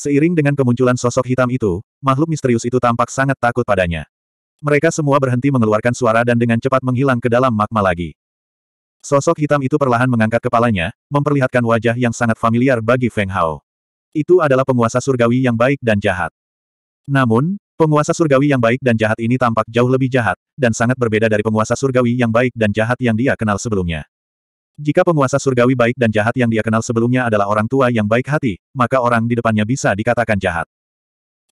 Seiring dengan kemunculan sosok hitam itu, makhluk misterius itu tampak sangat takut padanya. Mereka semua berhenti mengeluarkan suara dan dengan cepat menghilang ke dalam magma lagi. Sosok hitam itu perlahan mengangkat kepalanya, memperlihatkan wajah yang sangat familiar bagi Feng Hao. Itu adalah penguasa surgawi yang baik dan jahat. Namun, penguasa surgawi yang baik dan jahat ini tampak jauh lebih jahat, dan sangat berbeda dari penguasa surgawi yang baik dan jahat yang dia kenal sebelumnya. Jika penguasa surgawi baik dan jahat yang dia kenal sebelumnya adalah orang tua yang baik hati, maka orang di depannya bisa dikatakan jahat.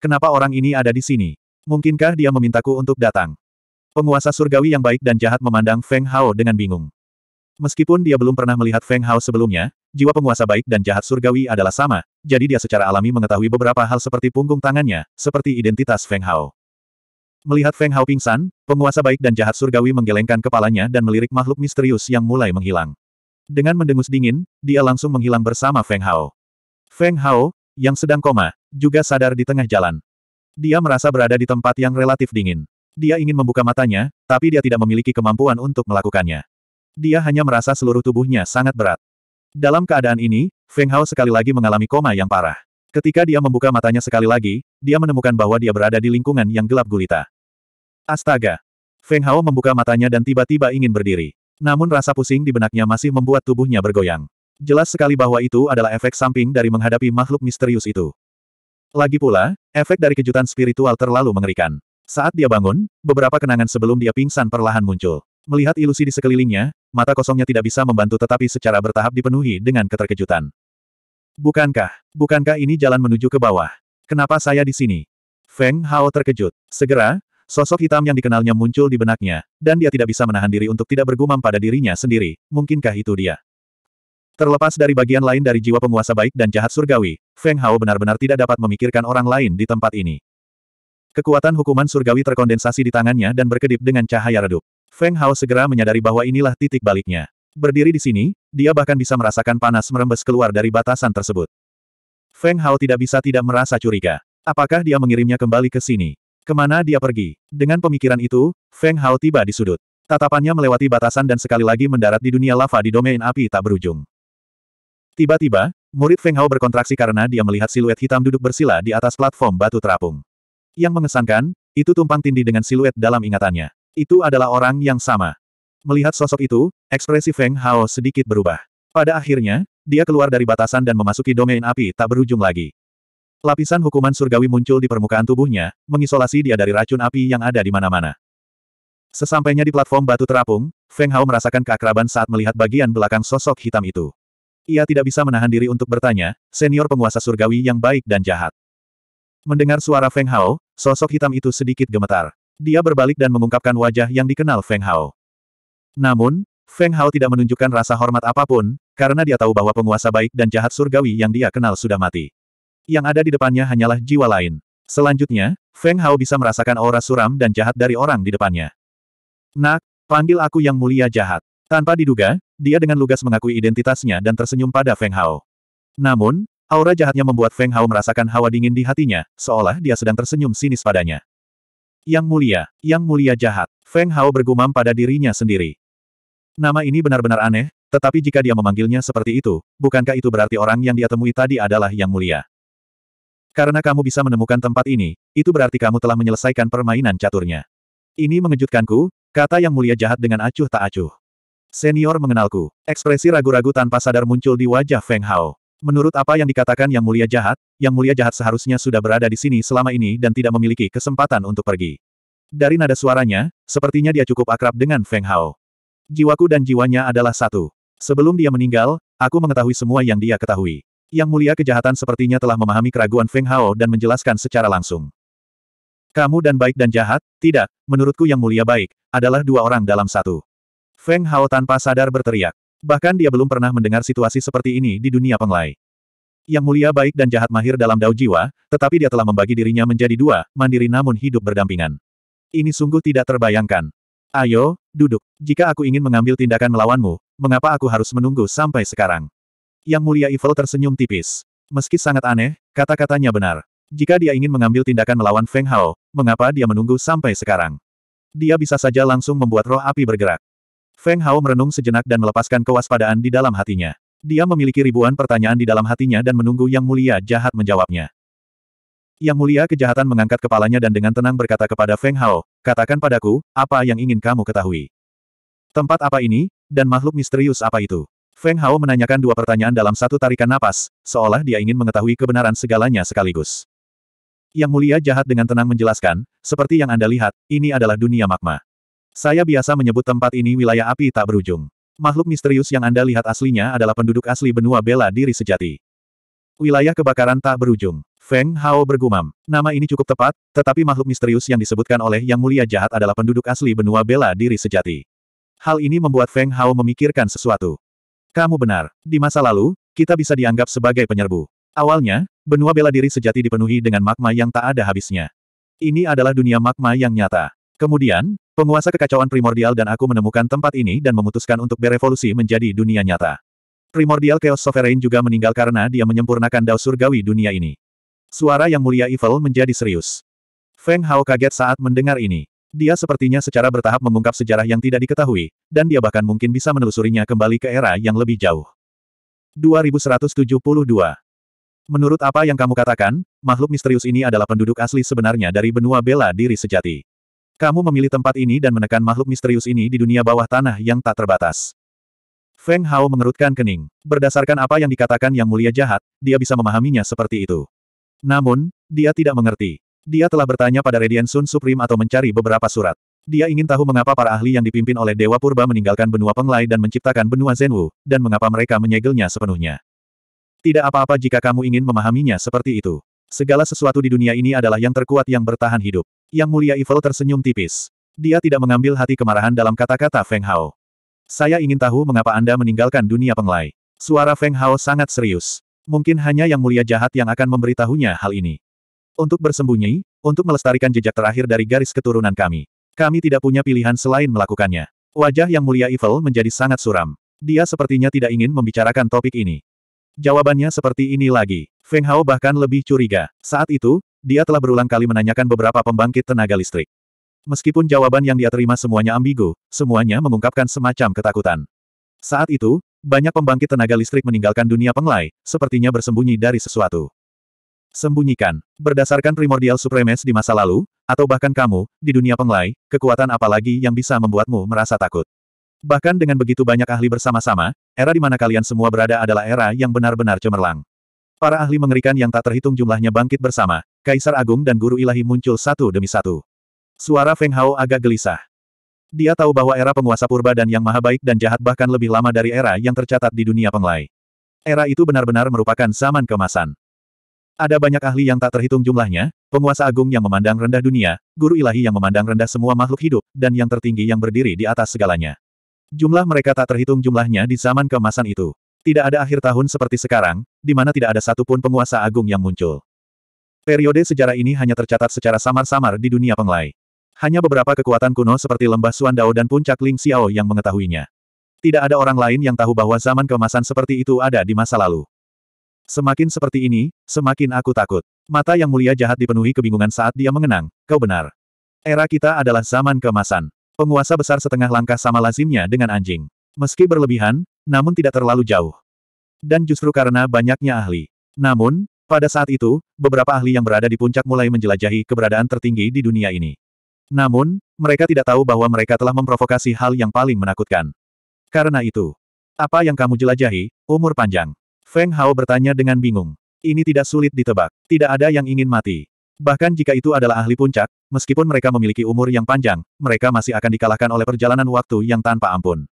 Kenapa orang ini ada di sini? Mungkinkah dia memintaku untuk datang? Penguasa surgawi yang baik dan jahat memandang Feng Hao dengan bingung. Meskipun dia belum pernah melihat Feng Hao sebelumnya, jiwa penguasa baik dan jahat surgawi adalah sama, jadi dia secara alami mengetahui beberapa hal seperti punggung tangannya, seperti identitas Feng Hao. Melihat Feng Hao pingsan, penguasa baik dan jahat surgawi menggelengkan kepalanya dan melirik makhluk misterius yang mulai menghilang. Dengan mendengus dingin, dia langsung menghilang bersama Feng Hao. Feng Hao, yang sedang koma, juga sadar di tengah jalan. Dia merasa berada di tempat yang relatif dingin. Dia ingin membuka matanya, tapi dia tidak memiliki kemampuan untuk melakukannya. Dia hanya merasa seluruh tubuhnya sangat berat. Dalam keadaan ini, Feng Hao sekali lagi mengalami koma yang parah. Ketika dia membuka matanya sekali lagi, dia menemukan bahwa dia berada di lingkungan yang gelap gulita. Astaga! Feng Hao membuka matanya dan tiba-tiba ingin berdiri. Namun rasa pusing di benaknya masih membuat tubuhnya bergoyang. Jelas sekali bahwa itu adalah efek samping dari menghadapi makhluk misterius itu. Lagi pula, efek dari kejutan spiritual terlalu mengerikan. Saat dia bangun, beberapa kenangan sebelum dia pingsan perlahan muncul. Melihat ilusi di sekelilingnya, mata kosongnya tidak bisa membantu tetapi secara bertahap dipenuhi dengan keterkejutan. Bukankah, bukankah ini jalan menuju ke bawah? Kenapa saya di sini? Feng Hao terkejut. Segera, Sosok hitam yang dikenalnya muncul di benaknya, dan dia tidak bisa menahan diri untuk tidak bergumam pada dirinya sendiri, mungkinkah itu dia? Terlepas dari bagian lain dari jiwa penguasa baik dan jahat surgawi, Feng Hao benar-benar tidak dapat memikirkan orang lain di tempat ini. Kekuatan hukuman surgawi terkondensasi di tangannya dan berkedip dengan cahaya redup. Feng Hao segera menyadari bahwa inilah titik baliknya. Berdiri di sini, dia bahkan bisa merasakan panas merembes keluar dari batasan tersebut. Feng Hao tidak bisa tidak merasa curiga. Apakah dia mengirimnya kembali ke sini? Kemana dia pergi? Dengan pemikiran itu, Feng Hao tiba di sudut. Tatapannya melewati batasan dan sekali lagi mendarat di dunia lava di domain api tak berujung. Tiba-tiba, murid Feng Hao berkontraksi karena dia melihat siluet hitam duduk bersila di atas platform batu terapung. Yang mengesankan, itu tumpang tindih dengan siluet dalam ingatannya. Itu adalah orang yang sama. Melihat sosok itu, ekspresi Feng Hao sedikit berubah. Pada akhirnya, dia keluar dari batasan dan memasuki domain api tak berujung lagi. Lapisan hukuman surgawi muncul di permukaan tubuhnya, mengisolasi dia dari racun api yang ada di mana-mana. Sesampainya di platform batu terapung, Feng Hao merasakan keakraban saat melihat bagian belakang sosok hitam itu. Ia tidak bisa menahan diri untuk bertanya, senior penguasa surgawi yang baik dan jahat. Mendengar suara Feng Hao, sosok hitam itu sedikit gemetar. Dia berbalik dan mengungkapkan wajah yang dikenal Feng Hao. Namun, Feng Hao tidak menunjukkan rasa hormat apapun, karena dia tahu bahwa penguasa baik dan jahat surgawi yang dia kenal sudah mati yang ada di depannya hanyalah jiwa lain. Selanjutnya, Feng Hao bisa merasakan aura suram dan jahat dari orang di depannya. Nak, panggil aku yang mulia jahat. Tanpa diduga, dia dengan lugas mengakui identitasnya dan tersenyum pada Feng Hao. Namun, aura jahatnya membuat Feng Hao merasakan hawa dingin di hatinya, seolah dia sedang tersenyum sinis padanya. Yang mulia, yang mulia jahat, Feng Hao bergumam pada dirinya sendiri. Nama ini benar-benar aneh, tetapi jika dia memanggilnya seperti itu, bukankah itu berarti orang yang dia temui tadi adalah yang mulia? Karena kamu bisa menemukan tempat ini, itu berarti kamu telah menyelesaikan permainan caturnya. Ini mengejutkanku, kata yang mulia jahat dengan acuh tak acuh. Senior mengenalku. Ekspresi ragu-ragu tanpa sadar muncul di wajah Feng Hao. Menurut apa yang dikatakan yang mulia jahat, yang mulia jahat seharusnya sudah berada di sini selama ini dan tidak memiliki kesempatan untuk pergi. Dari nada suaranya, sepertinya dia cukup akrab dengan Feng Hao. Jiwaku dan jiwanya adalah satu. Sebelum dia meninggal, aku mengetahui semua yang dia ketahui. Yang mulia kejahatan sepertinya telah memahami keraguan Feng Hao dan menjelaskan secara langsung. Kamu dan baik dan jahat, tidak, menurutku yang mulia baik, adalah dua orang dalam satu. Feng Hao tanpa sadar berteriak. Bahkan dia belum pernah mendengar situasi seperti ini di dunia penglai. Yang mulia baik dan jahat mahir dalam dao jiwa, tetapi dia telah membagi dirinya menjadi dua, mandiri namun hidup berdampingan. Ini sungguh tidak terbayangkan. Ayo, duduk. Jika aku ingin mengambil tindakan melawanmu, mengapa aku harus menunggu sampai sekarang? Yang mulia Evil tersenyum tipis. Meski sangat aneh, kata-katanya benar. Jika dia ingin mengambil tindakan melawan Feng Hao, mengapa dia menunggu sampai sekarang? Dia bisa saja langsung membuat roh api bergerak. Feng Hao merenung sejenak dan melepaskan kewaspadaan di dalam hatinya. Dia memiliki ribuan pertanyaan di dalam hatinya dan menunggu Yang Mulia jahat menjawabnya. Yang mulia kejahatan mengangkat kepalanya dan dengan tenang berkata kepada Feng Hao, katakan padaku, apa yang ingin kamu ketahui? Tempat apa ini, dan makhluk misterius apa itu? Feng Hao menanyakan dua pertanyaan dalam satu tarikan napas, seolah dia ingin mengetahui kebenaran segalanya sekaligus. Yang mulia jahat dengan tenang menjelaskan, seperti yang Anda lihat, ini adalah dunia magma. Saya biasa menyebut tempat ini wilayah api tak berujung. Makhluk misterius yang Anda lihat aslinya adalah penduduk asli benua bela diri sejati. Wilayah kebakaran tak berujung. Feng Hao bergumam. Nama ini cukup tepat, tetapi makhluk misterius yang disebutkan oleh Yang Mulia Jahat adalah penduduk asli benua bela diri sejati. Hal ini membuat Feng Hao memikirkan sesuatu. Kamu benar. Di masa lalu, kita bisa dianggap sebagai penyerbu. Awalnya, benua bela diri sejati dipenuhi dengan magma yang tak ada habisnya. Ini adalah dunia magma yang nyata. Kemudian, penguasa kekacauan primordial dan aku menemukan tempat ini dan memutuskan untuk berevolusi menjadi dunia nyata. Primordial Chaos Sovereign juga meninggal karena dia menyempurnakan dao surgawi dunia ini. Suara yang mulia Evil menjadi serius. Feng Hao kaget saat mendengar ini. Dia sepertinya secara bertahap mengungkap sejarah yang tidak diketahui, dan dia bahkan mungkin bisa menelusurinya kembali ke era yang lebih jauh. 2172 Menurut apa yang kamu katakan, makhluk misterius ini adalah penduduk asli sebenarnya dari benua bela diri sejati. Kamu memilih tempat ini dan menekan makhluk misterius ini di dunia bawah tanah yang tak terbatas. Feng Hao mengerutkan kening. Berdasarkan apa yang dikatakan Yang Mulia Jahat, dia bisa memahaminya seperti itu. Namun, dia tidak mengerti. Dia telah bertanya pada Radiant Sun Supreme atau mencari beberapa surat. Dia ingin tahu mengapa para ahli yang dipimpin oleh Dewa Purba meninggalkan benua Penglai dan menciptakan benua Zenwu, dan mengapa mereka menyegelnya sepenuhnya. Tidak apa-apa jika kamu ingin memahaminya seperti itu. Segala sesuatu di dunia ini adalah yang terkuat yang bertahan hidup. Yang mulia Evil tersenyum tipis. Dia tidak mengambil hati kemarahan dalam kata-kata Feng Hao. Saya ingin tahu mengapa Anda meninggalkan dunia Penglai. Suara Feng Hao sangat serius. Mungkin hanya yang mulia jahat yang akan memberitahunya hal ini. Untuk bersembunyi, untuk melestarikan jejak terakhir dari garis keturunan kami. Kami tidak punya pilihan selain melakukannya. Wajah yang mulia Evil menjadi sangat suram. Dia sepertinya tidak ingin membicarakan topik ini. Jawabannya seperti ini lagi. Feng Hao bahkan lebih curiga. Saat itu, dia telah berulang kali menanyakan beberapa pembangkit tenaga listrik. Meskipun jawaban yang dia terima semuanya ambigu, semuanya mengungkapkan semacam ketakutan. Saat itu, banyak pembangkit tenaga listrik meninggalkan dunia penglai, sepertinya bersembunyi dari sesuatu. Sembunyikan. Berdasarkan primordial supremes di masa lalu, atau bahkan kamu, di dunia penglai, kekuatan apa lagi yang bisa membuatmu merasa takut? Bahkan dengan begitu banyak ahli bersama-sama, era di mana kalian semua berada adalah era yang benar-benar cemerlang. Para ahli mengerikan yang tak terhitung jumlahnya bangkit bersama, Kaisar Agung dan Guru Ilahi muncul satu demi satu. Suara Feng Hao agak gelisah. Dia tahu bahwa era penguasa purba dan yang maha baik dan jahat bahkan lebih lama dari era yang tercatat di dunia penglai. Era itu benar-benar merupakan zaman kemasan. Ada banyak ahli yang tak terhitung jumlahnya, penguasa agung yang memandang rendah dunia, guru ilahi yang memandang rendah semua makhluk hidup, dan yang tertinggi yang berdiri di atas segalanya. Jumlah mereka tak terhitung jumlahnya di zaman kemasan itu. Tidak ada akhir tahun seperti sekarang, di mana tidak ada satupun penguasa agung yang muncul. Periode sejarah ini hanya tercatat secara samar-samar di dunia penglai. Hanya beberapa kekuatan kuno seperti lembah Suandao dan puncak Ling Xiao yang mengetahuinya. Tidak ada orang lain yang tahu bahwa zaman kemasan seperti itu ada di masa lalu. Semakin seperti ini, semakin aku takut. Mata yang mulia jahat dipenuhi kebingungan saat dia mengenang, kau benar. Era kita adalah zaman kemasan. Penguasa besar setengah langkah sama lazimnya dengan anjing. Meski berlebihan, namun tidak terlalu jauh. Dan justru karena banyaknya ahli. Namun, pada saat itu, beberapa ahli yang berada di puncak mulai menjelajahi keberadaan tertinggi di dunia ini. Namun, mereka tidak tahu bahwa mereka telah memprovokasi hal yang paling menakutkan. Karena itu, apa yang kamu jelajahi, umur panjang. Feng Hao bertanya dengan bingung. Ini tidak sulit ditebak. Tidak ada yang ingin mati. Bahkan jika itu adalah ahli puncak, meskipun mereka memiliki umur yang panjang, mereka masih akan dikalahkan oleh perjalanan waktu yang tanpa ampun.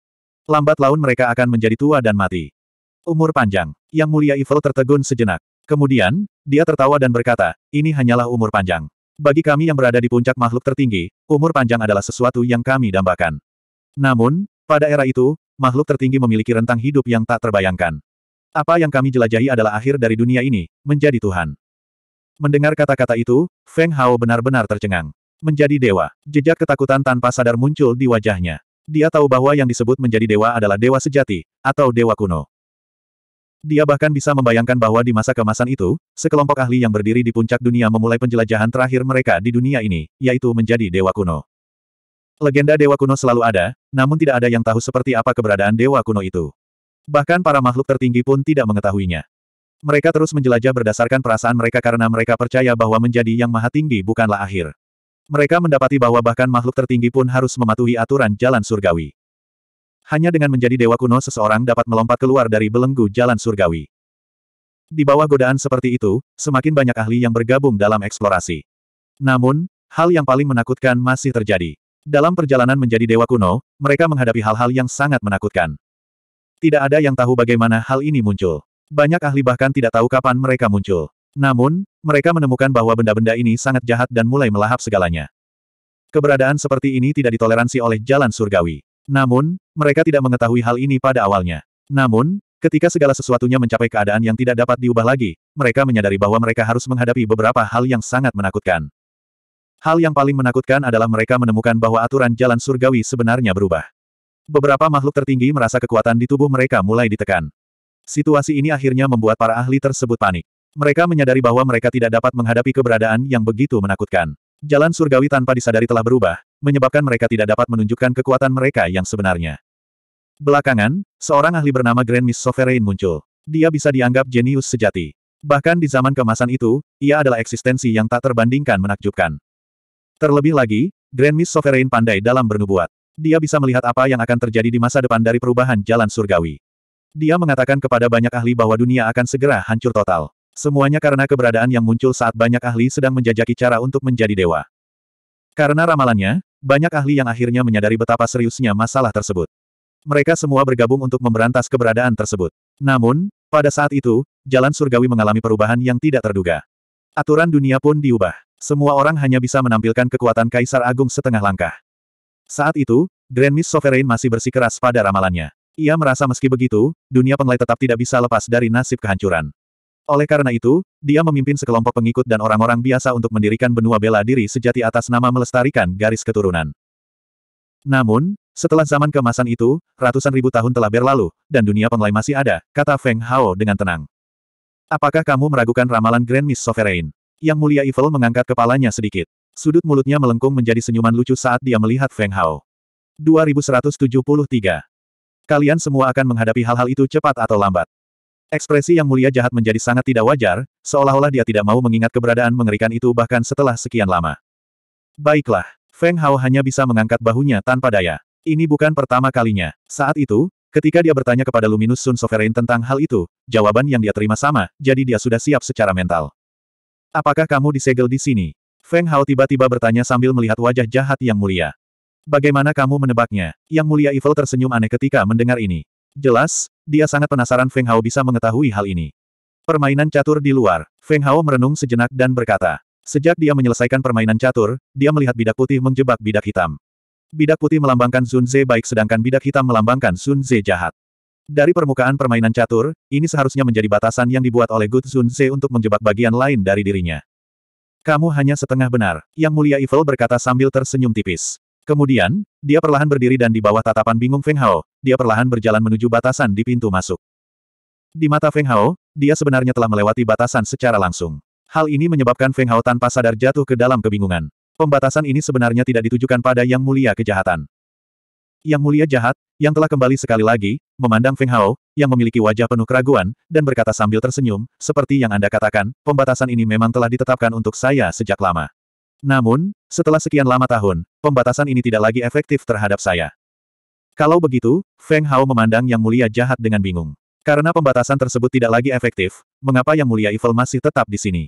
Lambat laun mereka akan menjadi tua dan mati. Umur panjang. Yang mulia Evil tertegun sejenak. Kemudian, dia tertawa dan berkata, ini hanyalah umur panjang. Bagi kami yang berada di puncak makhluk tertinggi, umur panjang adalah sesuatu yang kami dambakan. Namun, pada era itu, makhluk tertinggi memiliki rentang hidup yang tak terbayangkan. Apa yang kami jelajahi adalah akhir dari dunia ini, menjadi Tuhan. Mendengar kata-kata itu, Feng Hao benar-benar tercengang. Menjadi dewa, jejak ketakutan tanpa sadar muncul di wajahnya. Dia tahu bahwa yang disebut menjadi dewa adalah dewa sejati, atau dewa kuno. Dia bahkan bisa membayangkan bahwa di masa kemasan itu, sekelompok ahli yang berdiri di puncak dunia memulai penjelajahan terakhir mereka di dunia ini, yaitu menjadi dewa kuno. Legenda dewa kuno selalu ada, namun tidak ada yang tahu seperti apa keberadaan dewa kuno itu. Bahkan para makhluk tertinggi pun tidak mengetahuinya. Mereka terus menjelajah berdasarkan perasaan mereka karena mereka percaya bahwa menjadi yang maha tinggi bukanlah akhir. Mereka mendapati bahwa bahkan makhluk tertinggi pun harus mematuhi aturan jalan surgawi. Hanya dengan menjadi dewa kuno seseorang dapat melompat keluar dari belenggu jalan surgawi. Di bawah godaan seperti itu, semakin banyak ahli yang bergabung dalam eksplorasi. Namun, hal yang paling menakutkan masih terjadi. Dalam perjalanan menjadi dewa kuno, mereka menghadapi hal-hal yang sangat menakutkan. Tidak ada yang tahu bagaimana hal ini muncul. Banyak ahli bahkan tidak tahu kapan mereka muncul. Namun, mereka menemukan bahwa benda-benda ini sangat jahat dan mulai melahap segalanya. Keberadaan seperti ini tidak ditoleransi oleh jalan surgawi. Namun, mereka tidak mengetahui hal ini pada awalnya. Namun, ketika segala sesuatunya mencapai keadaan yang tidak dapat diubah lagi, mereka menyadari bahwa mereka harus menghadapi beberapa hal yang sangat menakutkan. Hal yang paling menakutkan adalah mereka menemukan bahwa aturan jalan surgawi sebenarnya berubah. Beberapa makhluk tertinggi merasa kekuatan di tubuh mereka mulai ditekan. Situasi ini akhirnya membuat para ahli tersebut panik. Mereka menyadari bahwa mereka tidak dapat menghadapi keberadaan yang begitu menakutkan. Jalan surgawi tanpa disadari telah berubah, menyebabkan mereka tidak dapat menunjukkan kekuatan mereka yang sebenarnya. Belakangan, seorang ahli bernama Grand Miss Sovereign muncul. Dia bisa dianggap jenius sejati. Bahkan di zaman kemasan itu, ia adalah eksistensi yang tak terbandingkan menakjubkan. Terlebih lagi, Grand Miss Sovereign pandai dalam bernubuat. Dia bisa melihat apa yang akan terjadi di masa depan dari perubahan jalan surgawi. Dia mengatakan kepada banyak ahli bahwa dunia akan segera hancur total. Semuanya karena keberadaan yang muncul saat banyak ahli sedang menjajaki cara untuk menjadi dewa. Karena ramalannya, banyak ahli yang akhirnya menyadari betapa seriusnya masalah tersebut. Mereka semua bergabung untuk memberantas keberadaan tersebut. Namun, pada saat itu, jalan surgawi mengalami perubahan yang tidak terduga. Aturan dunia pun diubah. Semua orang hanya bisa menampilkan kekuatan Kaisar Agung setengah langkah. Saat itu, Grand Miss Sovereign masih bersikeras pada ramalannya. Ia merasa meski begitu, dunia penglai tetap tidak bisa lepas dari nasib kehancuran. Oleh karena itu, dia memimpin sekelompok pengikut dan orang-orang biasa untuk mendirikan benua bela diri sejati atas nama melestarikan garis keturunan. Namun, setelah zaman kemasan itu, ratusan ribu tahun telah berlalu, dan dunia penglai masih ada, kata Feng Hao dengan tenang. Apakah kamu meragukan ramalan Grand Miss Sovereign? Yang mulia Evil mengangkat kepalanya sedikit. Sudut mulutnya melengkung menjadi senyuman lucu saat dia melihat Feng Hao. 2173. Kalian semua akan menghadapi hal-hal itu cepat atau lambat. Ekspresi yang mulia jahat menjadi sangat tidak wajar, seolah-olah dia tidak mau mengingat keberadaan mengerikan itu bahkan setelah sekian lama. Baiklah, Feng Hao hanya bisa mengangkat bahunya tanpa daya. Ini bukan pertama kalinya. Saat itu, ketika dia bertanya kepada Luminus Sun Sovereign tentang hal itu, jawaban yang dia terima sama, jadi dia sudah siap secara mental. Apakah kamu disegel di sini? Feng Hao tiba-tiba bertanya sambil melihat wajah jahat yang mulia. Bagaimana kamu menebaknya? Yang mulia Evil tersenyum aneh ketika mendengar ini. Jelas, dia sangat penasaran Feng Hao bisa mengetahui hal ini. Permainan catur di luar, Feng Hao merenung sejenak dan berkata. Sejak dia menyelesaikan permainan catur, dia melihat bidak putih menjebak bidak hitam. Bidak putih melambangkan Sun Ze baik sedangkan bidak hitam melambangkan Sun Ze jahat. Dari permukaan permainan catur, ini seharusnya menjadi batasan yang dibuat oleh Good Sun Ze untuk menjebak bagian lain dari dirinya. Kamu hanya setengah benar, Yang Mulia Evil berkata sambil tersenyum tipis. Kemudian, dia perlahan berdiri dan di bawah tatapan bingung Feng Hao, dia perlahan berjalan menuju batasan di pintu masuk. Di mata Feng Hao, dia sebenarnya telah melewati batasan secara langsung. Hal ini menyebabkan Feng Hao tanpa sadar jatuh ke dalam kebingungan. Pembatasan ini sebenarnya tidak ditujukan pada Yang Mulia Kejahatan. Yang Mulia Jahat, yang telah kembali sekali lagi, memandang Feng Hao, yang memiliki wajah penuh keraguan, dan berkata sambil tersenyum, seperti yang Anda katakan, pembatasan ini memang telah ditetapkan untuk saya sejak lama. Namun, setelah sekian lama tahun, pembatasan ini tidak lagi efektif terhadap saya. Kalau begitu, Feng Hao memandang Yang Mulia Jahat dengan bingung. Karena pembatasan tersebut tidak lagi efektif, mengapa Yang Mulia Evil masih tetap di sini?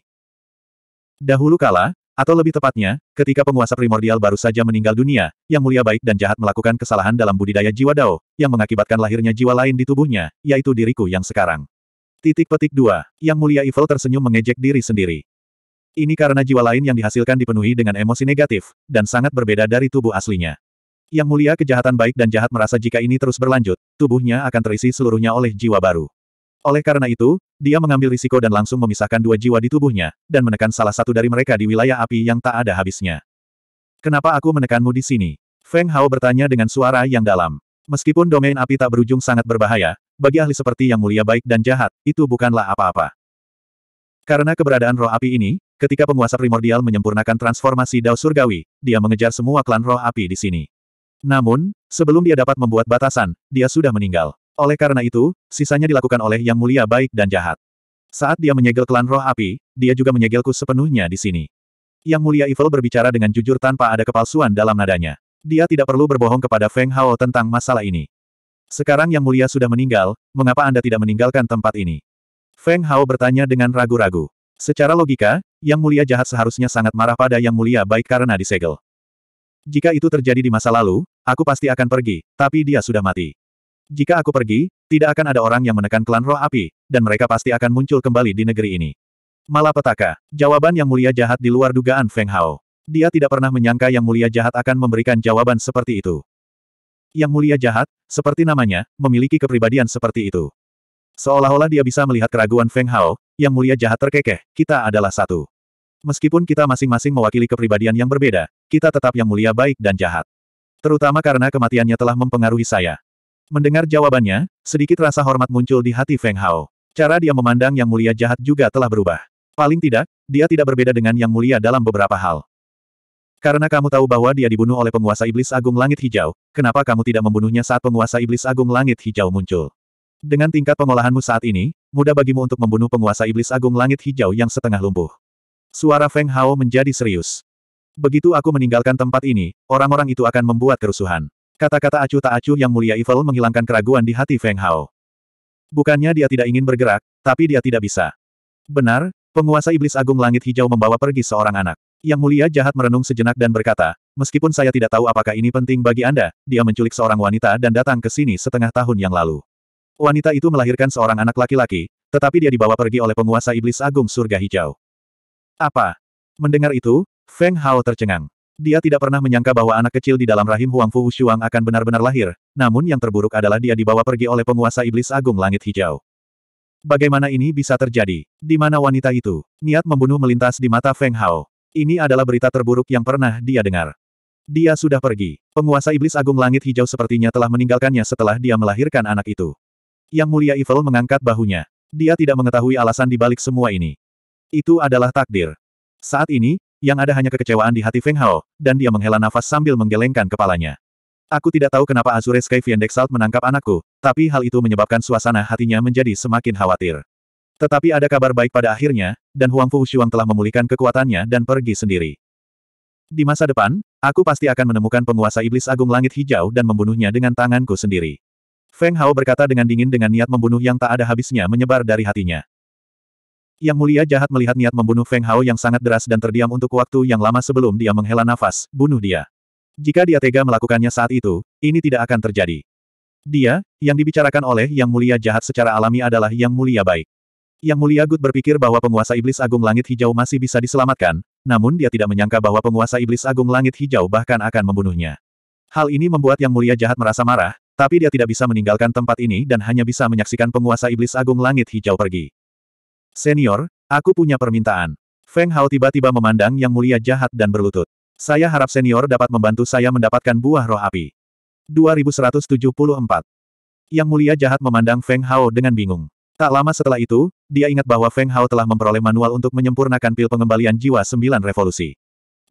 Dahulu kala, atau lebih tepatnya, ketika penguasa primordial baru saja meninggal dunia, yang mulia baik dan jahat melakukan kesalahan dalam budidaya jiwa Dao, yang mengakibatkan lahirnya jiwa lain di tubuhnya, yaitu diriku yang sekarang. Titik petik dua) Yang mulia Evil tersenyum mengejek diri sendiri. Ini karena jiwa lain yang dihasilkan dipenuhi dengan emosi negatif, dan sangat berbeda dari tubuh aslinya. Yang mulia kejahatan baik dan jahat merasa jika ini terus berlanjut, tubuhnya akan terisi seluruhnya oleh jiwa baru. Oleh karena itu, dia mengambil risiko dan langsung memisahkan dua jiwa di tubuhnya, dan menekan salah satu dari mereka di wilayah api yang tak ada habisnya. Kenapa aku menekanmu di sini? Feng Hao bertanya dengan suara yang dalam. Meskipun domain api tak berujung sangat berbahaya, bagi ahli seperti yang mulia baik dan jahat, itu bukanlah apa-apa. Karena keberadaan roh api ini, ketika penguasa primordial menyempurnakan transformasi Dao Surgawi, dia mengejar semua klan roh api di sini. Namun, sebelum dia dapat membuat batasan, dia sudah meninggal. Oleh karena itu, sisanya dilakukan oleh Yang Mulia baik dan jahat. Saat dia menyegel klan roh api, dia juga menyegelku sepenuhnya di sini. Yang Mulia Evil berbicara dengan jujur tanpa ada kepalsuan dalam nadanya. Dia tidak perlu berbohong kepada Feng Hao tentang masalah ini. Sekarang Yang Mulia sudah meninggal, mengapa Anda tidak meninggalkan tempat ini? Feng Hao bertanya dengan ragu-ragu. Secara logika, Yang Mulia jahat seharusnya sangat marah pada Yang Mulia baik karena disegel. Jika itu terjadi di masa lalu, aku pasti akan pergi, tapi dia sudah mati. Jika aku pergi, tidak akan ada orang yang menekan klan roh api, dan mereka pasti akan muncul kembali di negeri ini. Malapetaka, jawaban yang mulia jahat di luar dugaan Feng Hao. Dia tidak pernah menyangka yang mulia jahat akan memberikan jawaban seperti itu. Yang mulia jahat, seperti namanya, memiliki kepribadian seperti itu. Seolah-olah dia bisa melihat keraguan Feng Hao, yang mulia jahat terkekeh, kita adalah satu. Meskipun kita masing-masing mewakili kepribadian yang berbeda, kita tetap yang mulia baik dan jahat. Terutama karena kematiannya telah mempengaruhi saya. Mendengar jawabannya, sedikit rasa hormat muncul di hati Feng Hao. Cara dia memandang Yang Mulia jahat juga telah berubah. Paling tidak, dia tidak berbeda dengan Yang Mulia dalam beberapa hal. Karena kamu tahu bahwa dia dibunuh oleh penguasa iblis agung langit hijau, kenapa kamu tidak membunuhnya saat penguasa iblis agung langit hijau muncul? Dengan tingkat pengolahanmu saat ini, mudah bagimu untuk membunuh penguasa iblis agung langit hijau yang setengah lumpuh. Suara Feng Hao menjadi serius. Begitu aku meninggalkan tempat ini, orang-orang itu akan membuat kerusuhan. Kata-kata acuh tak acuh yang mulia Evil menghilangkan keraguan di hati Feng Hao. Bukannya dia tidak ingin bergerak, tapi dia tidak bisa. Benar, penguasa iblis agung langit hijau membawa pergi seorang anak. Yang mulia jahat merenung sejenak dan berkata, meskipun saya tidak tahu apakah ini penting bagi Anda, dia menculik seorang wanita dan datang ke sini setengah tahun yang lalu. Wanita itu melahirkan seorang anak laki-laki, tetapi dia dibawa pergi oleh penguasa iblis agung surga hijau. Apa? Mendengar itu, Feng Hao tercengang. Dia tidak pernah menyangka bahwa anak kecil di dalam rahim Huang Fu Shuang akan benar-benar lahir, namun yang terburuk adalah dia dibawa pergi oleh penguasa iblis agung langit hijau. Bagaimana ini bisa terjadi? Di mana wanita itu? Niat membunuh melintas di mata Feng Hao. Ini adalah berita terburuk yang pernah dia dengar. Dia sudah pergi. Penguasa iblis agung langit hijau sepertinya telah meninggalkannya setelah dia melahirkan anak itu. Yang mulia Evil mengangkat bahunya. Dia tidak mengetahui alasan di balik semua ini. Itu adalah takdir. Saat ini, yang ada hanya kekecewaan di hati Feng Hao, dan dia menghela nafas sambil menggelengkan kepalanya. Aku tidak tahu kenapa Azure Sky Salt menangkap anakku, tapi hal itu menyebabkan suasana hatinya menjadi semakin khawatir. Tetapi ada kabar baik pada akhirnya, dan Huang Fu Xuang telah memulihkan kekuatannya dan pergi sendiri. Di masa depan, aku pasti akan menemukan penguasa iblis agung langit hijau dan membunuhnya dengan tanganku sendiri. Feng Hao berkata dengan dingin dengan niat membunuh yang tak ada habisnya menyebar dari hatinya. Yang mulia jahat melihat niat membunuh Feng Hao yang sangat deras dan terdiam untuk waktu yang lama sebelum dia menghela nafas, bunuh dia. Jika dia tega melakukannya saat itu, ini tidak akan terjadi. Dia, yang dibicarakan oleh Yang Mulia Jahat secara alami adalah Yang Mulia Baik. Yang Mulia Gut berpikir bahwa penguasa iblis agung langit hijau masih bisa diselamatkan, namun dia tidak menyangka bahwa penguasa iblis agung langit hijau bahkan akan membunuhnya. Hal ini membuat Yang Mulia Jahat merasa marah, tapi dia tidak bisa meninggalkan tempat ini dan hanya bisa menyaksikan penguasa iblis agung langit hijau pergi. Senior, aku punya permintaan. Feng Hao tiba-tiba memandang Yang Mulia jahat dan berlutut. Saya harap senior dapat membantu saya mendapatkan buah roh api. 2174. Yang Mulia jahat memandang Feng Hao dengan bingung. Tak lama setelah itu, dia ingat bahwa Feng Hao telah memperoleh manual untuk menyempurnakan pil pengembalian jiwa sembilan revolusi.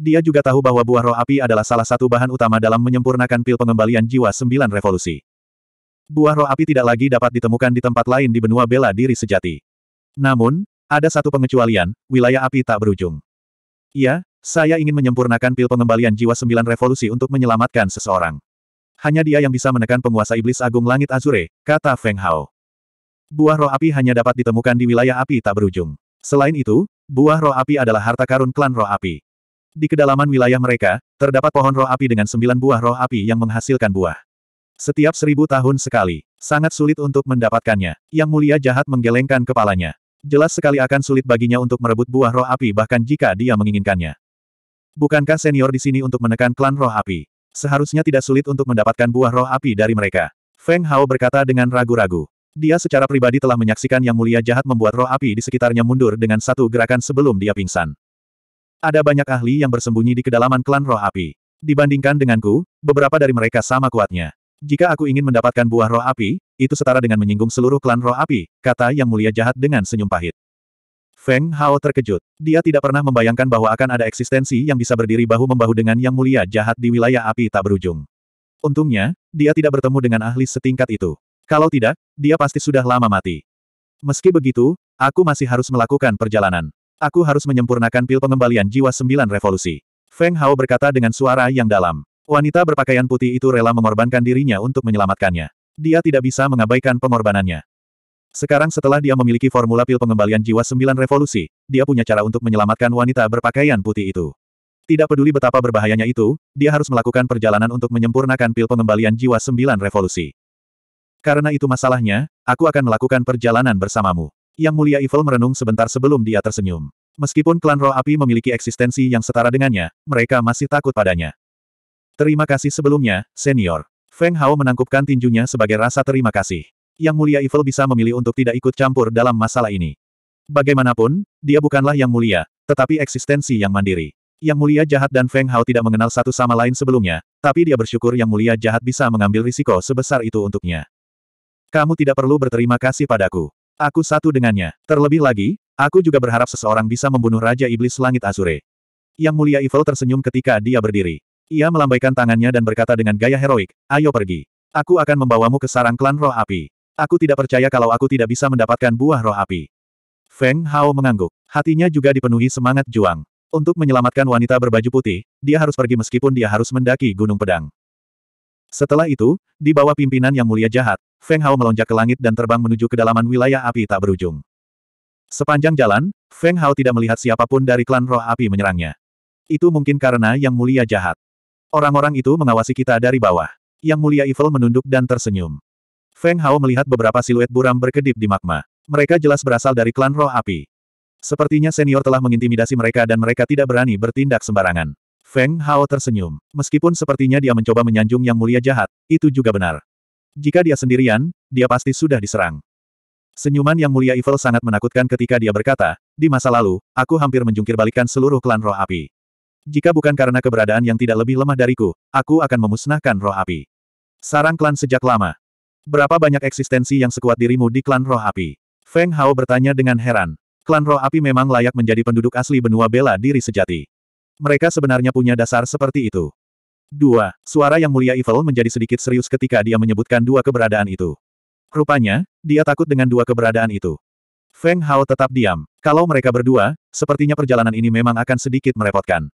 Dia juga tahu bahwa buah roh api adalah salah satu bahan utama dalam menyempurnakan pil pengembalian jiwa sembilan revolusi. Buah roh api tidak lagi dapat ditemukan di tempat lain di benua bela diri sejati. Namun, ada satu pengecualian, wilayah api tak berujung. Iya, saya ingin menyempurnakan pil pengembalian jiwa sembilan revolusi untuk menyelamatkan seseorang. Hanya dia yang bisa menekan penguasa iblis agung langit Azure, kata Feng Hao. Buah roh api hanya dapat ditemukan di wilayah api tak berujung. Selain itu, buah roh api adalah harta karun klan roh api. Di kedalaman wilayah mereka, terdapat pohon roh api dengan sembilan buah roh api yang menghasilkan buah. Setiap seribu tahun sekali, sangat sulit untuk mendapatkannya. Yang mulia jahat menggelengkan kepalanya. Jelas sekali akan sulit baginya untuk merebut buah roh api bahkan jika dia menginginkannya. Bukankah senior di sini untuk menekan klan roh api? Seharusnya tidak sulit untuk mendapatkan buah roh api dari mereka. Feng Hao berkata dengan ragu-ragu. Dia secara pribadi telah menyaksikan Yang Mulia Jahat membuat roh api di sekitarnya mundur dengan satu gerakan sebelum dia pingsan. Ada banyak ahli yang bersembunyi di kedalaman klan roh api. Dibandingkan denganku, beberapa dari mereka sama kuatnya. Jika aku ingin mendapatkan buah roh api, itu setara dengan menyinggung seluruh klan roh api, kata yang mulia jahat dengan senyum pahit. Feng Hao terkejut. Dia tidak pernah membayangkan bahwa akan ada eksistensi yang bisa berdiri bahu-membahu dengan yang mulia jahat di wilayah api tak berujung. Untungnya, dia tidak bertemu dengan ahli setingkat itu. Kalau tidak, dia pasti sudah lama mati. Meski begitu, aku masih harus melakukan perjalanan. Aku harus menyempurnakan pil pengembalian jiwa sembilan revolusi. Feng Hao berkata dengan suara yang dalam. Wanita berpakaian putih itu rela mengorbankan dirinya untuk menyelamatkannya. Dia tidak bisa mengabaikan pengorbanannya. Sekarang setelah dia memiliki formula pil pengembalian jiwa sembilan revolusi, dia punya cara untuk menyelamatkan wanita berpakaian putih itu. Tidak peduli betapa berbahayanya itu, dia harus melakukan perjalanan untuk menyempurnakan pil pengembalian jiwa sembilan revolusi. Karena itu masalahnya, aku akan melakukan perjalanan bersamamu. Yang mulia Evil merenung sebentar sebelum dia tersenyum. Meskipun klan roh api memiliki eksistensi yang setara dengannya, mereka masih takut padanya. Terima kasih sebelumnya, senior. Feng Hao menangkupkan tinjunya sebagai rasa terima kasih. Yang mulia Evil bisa memilih untuk tidak ikut campur dalam masalah ini. Bagaimanapun, dia bukanlah yang mulia, tetapi eksistensi yang mandiri. Yang mulia jahat dan Feng Hao tidak mengenal satu sama lain sebelumnya, tapi dia bersyukur yang mulia jahat bisa mengambil risiko sebesar itu untuknya. Kamu tidak perlu berterima kasih padaku. Aku satu dengannya. Terlebih lagi, aku juga berharap seseorang bisa membunuh Raja Iblis Langit Azure. Yang mulia Evil tersenyum ketika dia berdiri. Ia melambaikan tangannya dan berkata dengan gaya heroik, ayo pergi. Aku akan membawamu ke sarang klan roh api. Aku tidak percaya kalau aku tidak bisa mendapatkan buah roh api. Feng Hao mengangguk. Hatinya juga dipenuhi semangat juang. Untuk menyelamatkan wanita berbaju putih, dia harus pergi meskipun dia harus mendaki gunung pedang. Setelah itu, di bawah pimpinan yang mulia jahat, Feng Hao melonjak ke langit dan terbang menuju kedalaman wilayah api tak berujung. Sepanjang jalan, Feng Hao tidak melihat siapapun dari klan roh api menyerangnya. Itu mungkin karena yang mulia jahat. Orang-orang itu mengawasi kita dari bawah. Yang mulia Evil menunduk dan tersenyum. Feng Hao melihat beberapa siluet buram berkedip di magma. Mereka jelas berasal dari klan roh api. Sepertinya senior telah mengintimidasi mereka dan mereka tidak berani bertindak sembarangan. Feng Hao tersenyum. Meskipun sepertinya dia mencoba menyanjung yang mulia jahat, itu juga benar. Jika dia sendirian, dia pasti sudah diserang. Senyuman yang mulia Evil sangat menakutkan ketika dia berkata, di masa lalu, aku hampir menjungkirbalikan seluruh klan roh api. Jika bukan karena keberadaan yang tidak lebih lemah dariku, aku akan memusnahkan roh api. Sarang klan sejak lama. Berapa banyak eksistensi yang sekuat dirimu di klan roh api? Feng Hao bertanya dengan heran. Klan roh api memang layak menjadi penduduk asli benua bela diri sejati. Mereka sebenarnya punya dasar seperti itu. Dua, suara yang mulia Evil menjadi sedikit serius ketika dia menyebutkan dua keberadaan itu. Rupanya, dia takut dengan dua keberadaan itu. Feng Hao tetap diam. Kalau mereka berdua, sepertinya perjalanan ini memang akan sedikit merepotkan.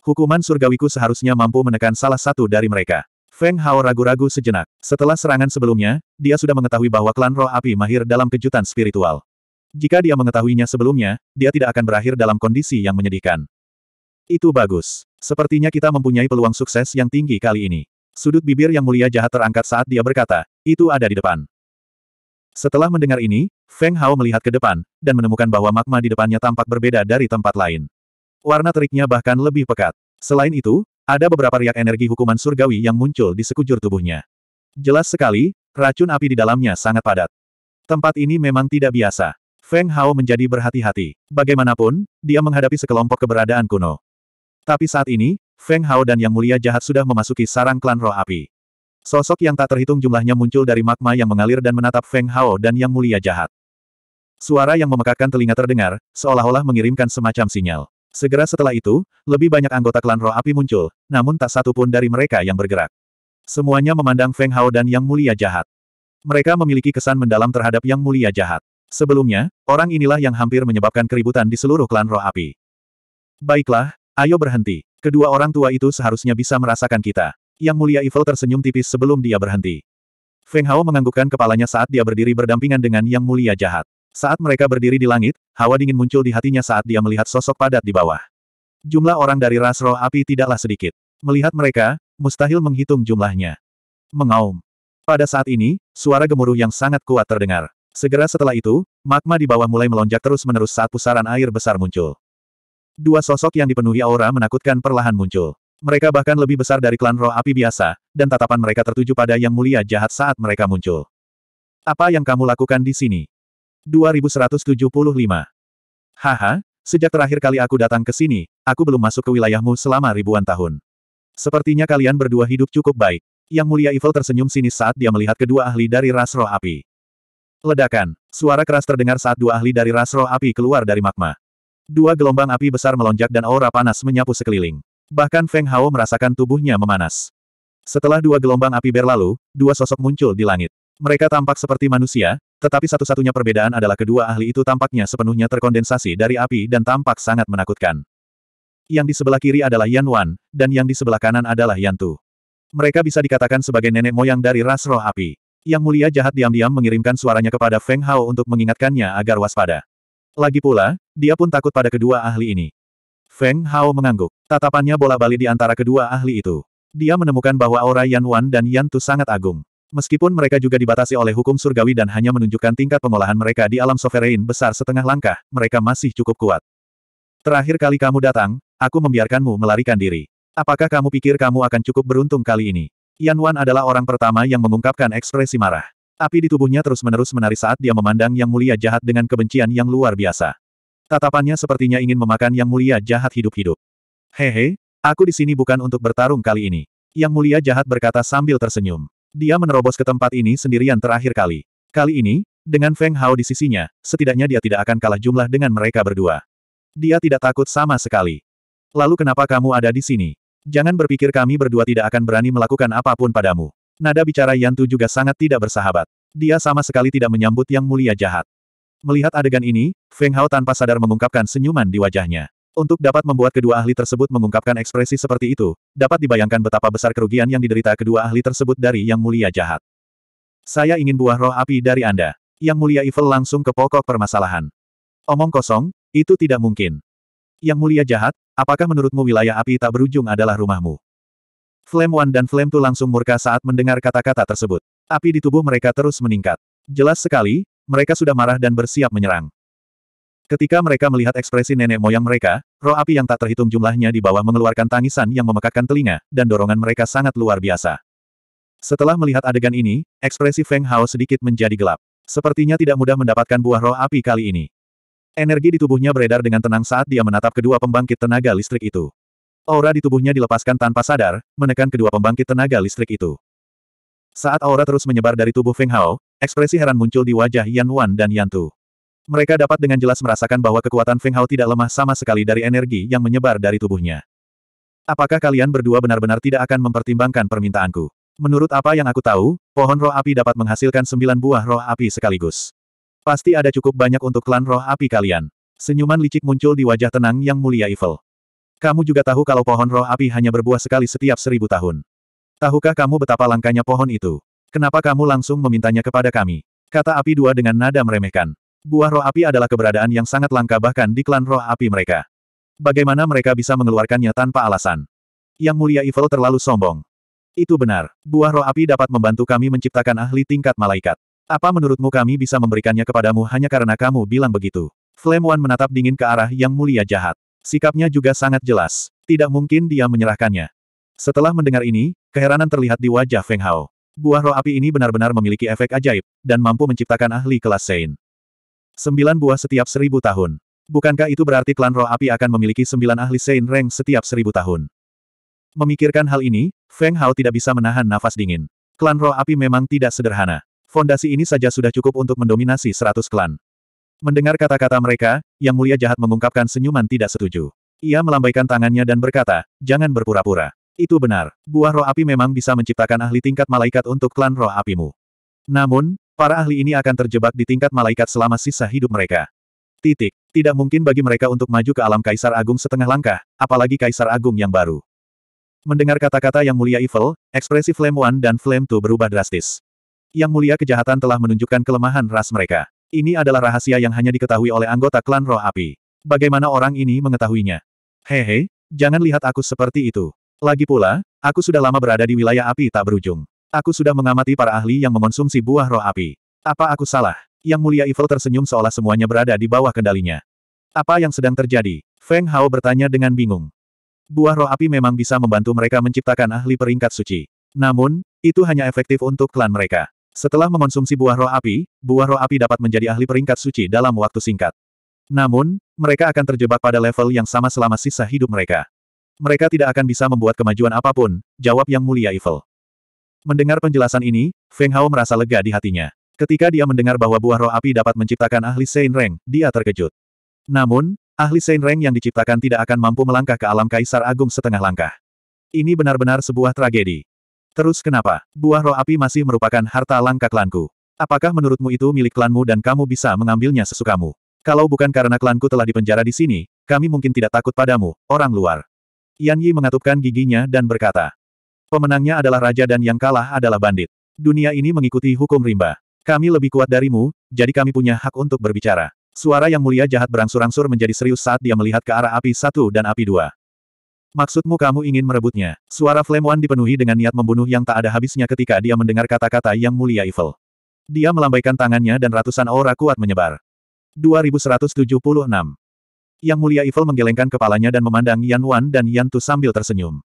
Hukuman surgawiku seharusnya mampu menekan salah satu dari mereka. Feng Hao ragu-ragu sejenak. Setelah serangan sebelumnya, dia sudah mengetahui bahwa klan roh api mahir dalam kejutan spiritual. Jika dia mengetahuinya sebelumnya, dia tidak akan berakhir dalam kondisi yang menyedihkan. Itu bagus. Sepertinya kita mempunyai peluang sukses yang tinggi kali ini. Sudut bibir yang mulia jahat terangkat saat dia berkata, itu ada di depan. Setelah mendengar ini, Feng Hao melihat ke depan, dan menemukan bahwa magma di depannya tampak berbeda dari tempat lain. Warna teriknya bahkan lebih pekat. Selain itu, ada beberapa riak energi hukuman surgawi yang muncul di sekujur tubuhnya. Jelas sekali, racun api di dalamnya sangat padat. Tempat ini memang tidak biasa. Feng Hao menjadi berhati-hati. Bagaimanapun, dia menghadapi sekelompok keberadaan kuno. Tapi saat ini, Feng Hao dan Yang Mulia Jahat sudah memasuki sarang klan roh api. Sosok yang tak terhitung jumlahnya muncul dari magma yang mengalir dan menatap Feng Hao dan Yang Mulia Jahat. Suara yang memekakkan telinga terdengar, seolah-olah mengirimkan semacam sinyal. Segera setelah itu, lebih banyak anggota klan roh api muncul, namun tak satu pun dari mereka yang bergerak. Semuanya memandang Feng Hao dan Yang Mulia Jahat. Mereka memiliki kesan mendalam terhadap Yang Mulia Jahat. Sebelumnya, orang inilah yang hampir menyebabkan keributan di seluruh klan roh api. Baiklah, ayo berhenti. Kedua orang tua itu seharusnya bisa merasakan kita. Yang Mulia Evil tersenyum tipis sebelum dia berhenti. Feng Hao menganggukkan kepalanya saat dia berdiri berdampingan dengan Yang Mulia Jahat. Saat mereka berdiri di langit, hawa dingin muncul di hatinya saat dia melihat sosok padat di bawah. Jumlah orang dari ras roh api tidaklah sedikit. Melihat mereka, mustahil menghitung jumlahnya. Mengaum. Pada saat ini, suara gemuruh yang sangat kuat terdengar. Segera setelah itu, magma di bawah mulai melonjak terus-menerus saat pusaran air besar muncul. Dua sosok yang dipenuhi aura menakutkan perlahan muncul. Mereka bahkan lebih besar dari klan roh api biasa, dan tatapan mereka tertuju pada yang mulia jahat saat mereka muncul. Apa yang kamu lakukan di sini? 2175. Haha, sejak terakhir kali aku datang ke sini, aku belum masuk ke wilayahmu selama ribuan tahun. Sepertinya kalian berdua hidup cukup baik. Yang mulia Evil tersenyum sinis saat dia melihat kedua ahli dari ras roh api. Ledakan. Suara keras terdengar saat dua ahli dari ras roh api keluar dari magma. Dua gelombang api besar melonjak dan aura panas menyapu sekeliling. Bahkan Feng Hao merasakan tubuhnya memanas. Setelah dua gelombang api berlalu, dua sosok muncul di langit. Mereka tampak seperti manusia, tetapi satu-satunya perbedaan adalah kedua ahli itu tampaknya sepenuhnya terkondensasi dari api dan tampak sangat menakutkan. Yang di sebelah kiri adalah Yan Wan, dan yang di sebelah kanan adalah Yan Tu. Mereka bisa dikatakan sebagai nenek moyang dari ras roh api. Yang mulia jahat diam-diam mengirimkan suaranya kepada Feng Hao untuk mengingatkannya agar waspada. Lagi pula, dia pun takut pada kedua ahli ini. Feng Hao mengangguk. Tatapannya bola bali di antara kedua ahli itu. Dia menemukan bahwa aura Yan Wan dan Yan Tu sangat agung. Meskipun mereka juga dibatasi oleh hukum surgawi dan hanya menunjukkan tingkat pengolahan mereka di alam sovereign besar setengah langkah, mereka masih cukup kuat. Terakhir kali kamu datang, aku membiarkanmu melarikan diri. Apakah kamu pikir kamu akan cukup beruntung kali ini? Yan Wan adalah orang pertama yang mengungkapkan ekspresi marah. Api di tubuhnya terus-menerus menari saat dia memandang Yang Mulia Jahat dengan kebencian yang luar biasa. Tatapannya sepertinya ingin memakan Yang Mulia Jahat hidup-hidup. Hehe, aku di sini bukan untuk bertarung kali ini. Yang Mulia Jahat berkata sambil tersenyum. Dia menerobos ke tempat ini sendirian terakhir kali. Kali ini, dengan Feng Hao di sisinya, setidaknya dia tidak akan kalah jumlah dengan mereka berdua. Dia tidak takut sama sekali. Lalu kenapa kamu ada di sini? Jangan berpikir kami berdua tidak akan berani melakukan apapun padamu. Nada bicara Yantu juga sangat tidak bersahabat. Dia sama sekali tidak menyambut yang mulia jahat. Melihat adegan ini, Feng Hao tanpa sadar mengungkapkan senyuman di wajahnya. Untuk dapat membuat kedua ahli tersebut mengungkapkan ekspresi seperti itu, dapat dibayangkan betapa besar kerugian yang diderita kedua ahli tersebut dari Yang Mulia Jahat. Saya ingin buah roh api dari Anda. Yang Mulia Evil langsung ke pokok permasalahan. Omong kosong, itu tidak mungkin. Yang Mulia Jahat, apakah menurutmu wilayah api tak berujung adalah rumahmu? Flame One dan Flame Two langsung murka saat mendengar kata-kata tersebut. Api di tubuh mereka terus meningkat. Jelas sekali, mereka sudah marah dan bersiap menyerang. Ketika mereka melihat ekspresi nenek moyang mereka, roh api yang tak terhitung jumlahnya di bawah mengeluarkan tangisan yang memekakkan telinga, dan dorongan mereka sangat luar biasa. Setelah melihat adegan ini, ekspresi Feng Hao sedikit menjadi gelap. Sepertinya tidak mudah mendapatkan buah roh api kali ini. Energi di tubuhnya beredar dengan tenang saat dia menatap kedua pembangkit tenaga listrik itu. Aura di tubuhnya dilepaskan tanpa sadar, menekan kedua pembangkit tenaga listrik itu. Saat aura terus menyebar dari tubuh Feng Hao, ekspresi heran muncul di wajah Yan Wan dan Yan Tu. Mereka dapat dengan jelas merasakan bahwa kekuatan Feng Hao tidak lemah sama sekali dari energi yang menyebar dari tubuhnya. Apakah kalian berdua benar-benar tidak akan mempertimbangkan permintaanku? Menurut apa yang aku tahu, pohon roh api dapat menghasilkan sembilan buah roh api sekaligus. Pasti ada cukup banyak untuk klan roh api kalian. Senyuman licik muncul di wajah tenang yang mulia Evil. Kamu juga tahu kalau pohon roh api hanya berbuah sekali setiap seribu tahun. Tahukah kamu betapa langkanya pohon itu? Kenapa kamu langsung memintanya kepada kami? Kata api dua dengan nada meremehkan. Buah roh api adalah keberadaan yang sangat langka bahkan di klan roh api mereka. Bagaimana mereka bisa mengeluarkannya tanpa alasan? Yang mulia Evil terlalu sombong. Itu benar. Buah roh api dapat membantu kami menciptakan ahli tingkat malaikat. Apa menurutmu kami bisa memberikannya kepadamu hanya karena kamu bilang begitu? Flame One menatap dingin ke arah Yang Mulia Jahat. Sikapnya juga sangat jelas. Tidak mungkin dia menyerahkannya. Setelah mendengar ini, keheranan terlihat di wajah Feng Hao. Buah roh api ini benar-benar memiliki efek ajaib, dan mampu menciptakan ahli kelas Sein. Sembilan buah setiap seribu tahun. Bukankah itu berarti klan roh api akan memiliki sembilan ahli Saint Rank setiap seribu tahun? Memikirkan hal ini, Feng Hao tidak bisa menahan nafas dingin. Klan roh api memang tidak sederhana. Fondasi ini saja sudah cukup untuk mendominasi seratus klan. Mendengar kata-kata mereka, Yang Mulia Jahat mengungkapkan senyuman tidak setuju. Ia melambaikan tangannya dan berkata, jangan berpura-pura. Itu benar, buah roh api memang bisa menciptakan ahli tingkat malaikat untuk klan roh apimu. Namun, Para ahli ini akan terjebak di tingkat malaikat selama sisa hidup mereka. Titik. Tidak mungkin bagi mereka untuk maju ke alam Kaisar Agung setengah langkah, apalagi Kaisar Agung yang baru. Mendengar kata-kata yang mulia Evil, ekspresi Flame One dan Flame Two berubah drastis. Yang mulia kejahatan telah menunjukkan kelemahan ras mereka. Ini adalah rahasia yang hanya diketahui oleh anggota klan roh api. Bagaimana orang ini mengetahuinya? Hehe, jangan lihat aku seperti itu. Lagi pula, aku sudah lama berada di wilayah api tak berujung. Aku sudah mengamati para ahli yang mengonsumsi buah roh api. Apa aku salah? Yang mulia Evil tersenyum seolah semuanya berada di bawah kendalinya. Apa yang sedang terjadi? Feng Hao bertanya dengan bingung. Buah roh api memang bisa membantu mereka menciptakan ahli peringkat suci. Namun, itu hanya efektif untuk klan mereka. Setelah mengonsumsi buah roh api, buah roh api dapat menjadi ahli peringkat suci dalam waktu singkat. Namun, mereka akan terjebak pada level yang sama selama sisa hidup mereka. Mereka tidak akan bisa membuat kemajuan apapun, jawab Yang Mulia Evil. Mendengar penjelasan ini, Feng Hao merasa lega di hatinya. Ketika dia mendengar bahwa buah roh api dapat menciptakan ahli Sein Reng, dia terkejut. Namun, ahli Sein Reng yang diciptakan tidak akan mampu melangkah ke alam Kaisar Agung setengah langkah. Ini benar-benar sebuah tragedi. Terus kenapa? Buah roh api masih merupakan harta langka klanku. Apakah menurutmu itu milik klanmu dan kamu bisa mengambilnya sesukamu? Kalau bukan karena klanku telah dipenjara di sini, kami mungkin tidak takut padamu, orang luar. Yan Yi mengatupkan giginya dan berkata, Pemenangnya adalah raja dan yang kalah adalah bandit. Dunia ini mengikuti hukum rimba. Kami lebih kuat darimu, jadi kami punya hak untuk berbicara. Suara yang mulia jahat berangsur-angsur menjadi serius saat dia melihat ke arah api satu dan api dua. Maksudmu kamu ingin merebutnya? Suara Flame One dipenuhi dengan niat membunuh yang tak ada habisnya ketika dia mendengar kata-kata yang mulia evil. Dia melambaikan tangannya dan ratusan aura kuat menyebar. 2176. Yang mulia evil menggelengkan kepalanya dan memandang Yan Wan dan Yan Tu sambil tersenyum.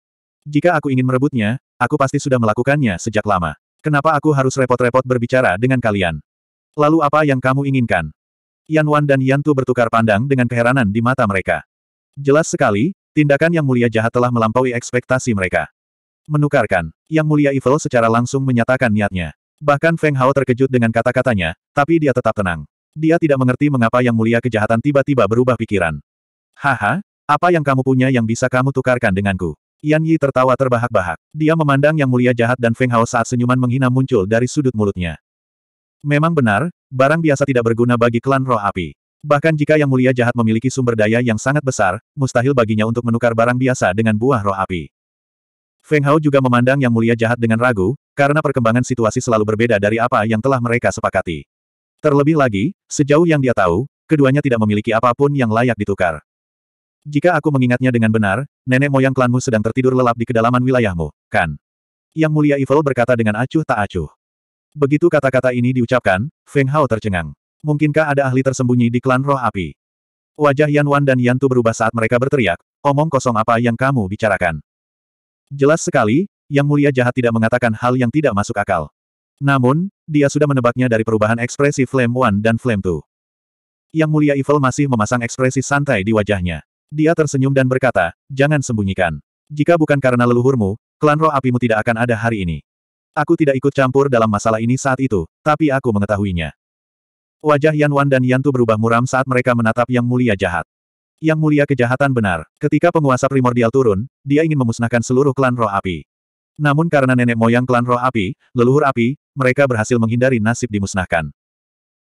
Jika aku ingin merebutnya, aku pasti sudah melakukannya sejak lama. Kenapa aku harus repot-repot berbicara dengan kalian? Lalu apa yang kamu inginkan? Yan Wan dan Yan Tu bertukar pandang dengan keheranan di mata mereka. Jelas sekali, tindakan yang mulia jahat telah melampaui ekspektasi mereka. Menukarkan, yang mulia Evil secara langsung menyatakan niatnya. Bahkan Feng Hao terkejut dengan kata-katanya, tapi dia tetap tenang. Dia tidak mengerti mengapa yang mulia kejahatan tiba-tiba berubah pikiran. Haha, apa yang kamu punya yang bisa kamu tukarkan denganku? Yan Yi tertawa terbahak-bahak. Dia memandang Yang Mulia jahat dan Feng Hao saat senyuman menghina muncul dari sudut mulutnya. Memang benar, barang biasa tidak berguna bagi klan roh api. Bahkan jika Yang Mulia jahat memiliki sumber daya yang sangat besar, mustahil baginya untuk menukar barang biasa dengan buah roh api. Feng Hao juga memandang Yang Mulia jahat dengan ragu, karena perkembangan situasi selalu berbeda dari apa yang telah mereka sepakati. Terlebih lagi, sejauh yang dia tahu, keduanya tidak memiliki apapun yang layak ditukar. Jika aku mengingatnya dengan benar, nenek moyang klanmu sedang tertidur lelap di kedalaman wilayahmu, kan? Yang mulia Evil berkata dengan acuh tak acuh. Begitu kata-kata ini diucapkan, Feng Hao tercengang. Mungkinkah ada ahli tersembunyi di klan roh api? Wajah Yan Wan dan Yan Tu berubah saat mereka berteriak, omong kosong apa yang kamu bicarakan. Jelas sekali, Yang Mulia Jahat tidak mengatakan hal yang tidak masuk akal. Namun, dia sudah menebaknya dari perubahan ekspresi Flame One dan Flame Two. Yang Mulia Evil masih memasang ekspresi santai di wajahnya. Dia tersenyum dan berkata, jangan sembunyikan. Jika bukan karena leluhurmu, klan roh apimu tidak akan ada hari ini. Aku tidak ikut campur dalam masalah ini saat itu, tapi aku mengetahuinya. Wajah Yan Wan dan Yan Tu berubah muram saat mereka menatap Yang Mulia jahat. Yang Mulia kejahatan benar. Ketika penguasa primordial turun, dia ingin memusnahkan seluruh klan roh api. Namun karena nenek moyang klan roh api, leluhur api, mereka berhasil menghindari nasib dimusnahkan.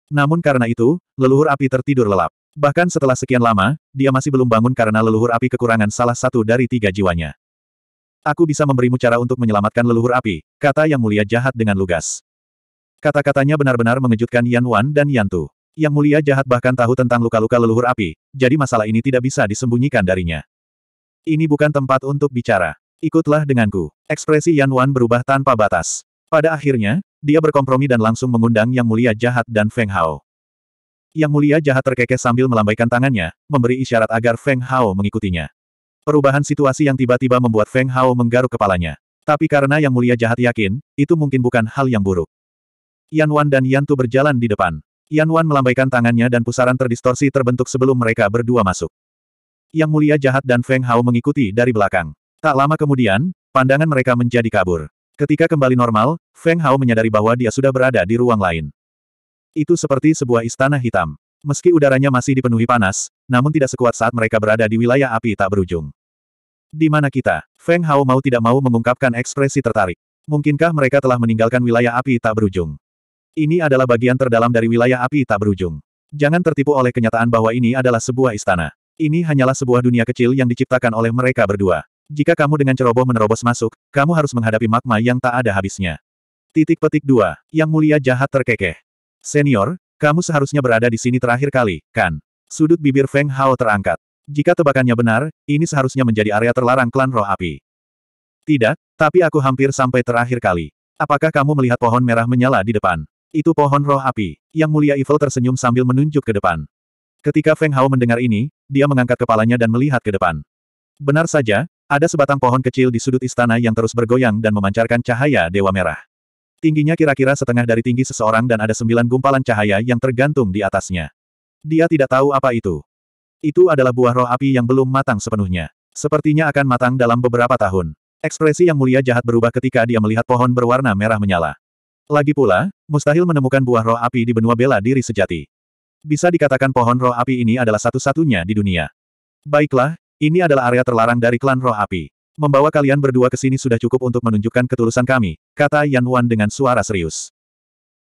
Namun karena itu, leluhur api tertidur lelap. Bahkan setelah sekian lama, dia masih belum bangun karena leluhur api kekurangan salah satu dari tiga jiwanya. Aku bisa memberimu cara untuk menyelamatkan leluhur api, kata Yang Mulia jahat dengan lugas. Kata-katanya benar-benar mengejutkan Yan Wan dan Yan Tu. Yang Mulia jahat bahkan tahu tentang luka-luka leluhur api, jadi masalah ini tidak bisa disembunyikan darinya. Ini bukan tempat untuk bicara. Ikutlah denganku. Ekspresi Yan Wan berubah tanpa batas. Pada akhirnya, dia berkompromi dan langsung mengundang Yang Mulia jahat dan Feng Hao. Yang mulia jahat terkekeh sambil melambaikan tangannya, memberi isyarat agar Feng Hao mengikutinya. Perubahan situasi yang tiba-tiba membuat Feng Hao menggaruk kepalanya. Tapi karena yang mulia jahat yakin, itu mungkin bukan hal yang buruk. Yan Wan dan Yan Tu berjalan di depan. Yan Wan melambaikan tangannya dan pusaran terdistorsi terbentuk sebelum mereka berdua masuk. Yang mulia jahat dan Feng Hao mengikuti dari belakang. Tak lama kemudian, pandangan mereka menjadi kabur. Ketika kembali normal, Feng Hao menyadari bahwa dia sudah berada di ruang lain. Itu seperti sebuah istana hitam. Meski udaranya masih dipenuhi panas, namun tidak sekuat saat mereka berada di wilayah api tak berujung. Di mana kita? Feng Hao mau tidak mau mengungkapkan ekspresi tertarik. Mungkinkah mereka telah meninggalkan wilayah api tak berujung? Ini adalah bagian terdalam dari wilayah api tak berujung. Jangan tertipu oleh kenyataan bahwa ini adalah sebuah istana. Ini hanyalah sebuah dunia kecil yang diciptakan oleh mereka berdua. Jika kamu dengan ceroboh menerobos masuk, kamu harus menghadapi magma yang tak ada habisnya. Titik petik dua, Yang mulia jahat terkekeh. Senior, kamu seharusnya berada di sini terakhir kali, kan? Sudut bibir Feng Hao terangkat. Jika tebakannya benar, ini seharusnya menjadi area terlarang klan roh api. Tidak, tapi aku hampir sampai terakhir kali. Apakah kamu melihat pohon merah menyala di depan? Itu pohon roh api. Yang mulia Evil tersenyum sambil menunjuk ke depan. Ketika Feng Hao mendengar ini, dia mengangkat kepalanya dan melihat ke depan. Benar saja, ada sebatang pohon kecil di sudut istana yang terus bergoyang dan memancarkan cahaya Dewa Merah. Tingginya kira-kira setengah dari tinggi seseorang dan ada sembilan gumpalan cahaya yang tergantung di atasnya. Dia tidak tahu apa itu. Itu adalah buah roh api yang belum matang sepenuhnya. Sepertinya akan matang dalam beberapa tahun. Ekspresi yang mulia jahat berubah ketika dia melihat pohon berwarna merah menyala. Lagi pula, mustahil menemukan buah roh api di benua bela diri sejati. Bisa dikatakan pohon roh api ini adalah satu-satunya di dunia. Baiklah, ini adalah area terlarang dari klan roh api membawa kalian berdua ke sini sudah cukup untuk menunjukkan ketulusan kami, kata Yan Wan dengan suara serius.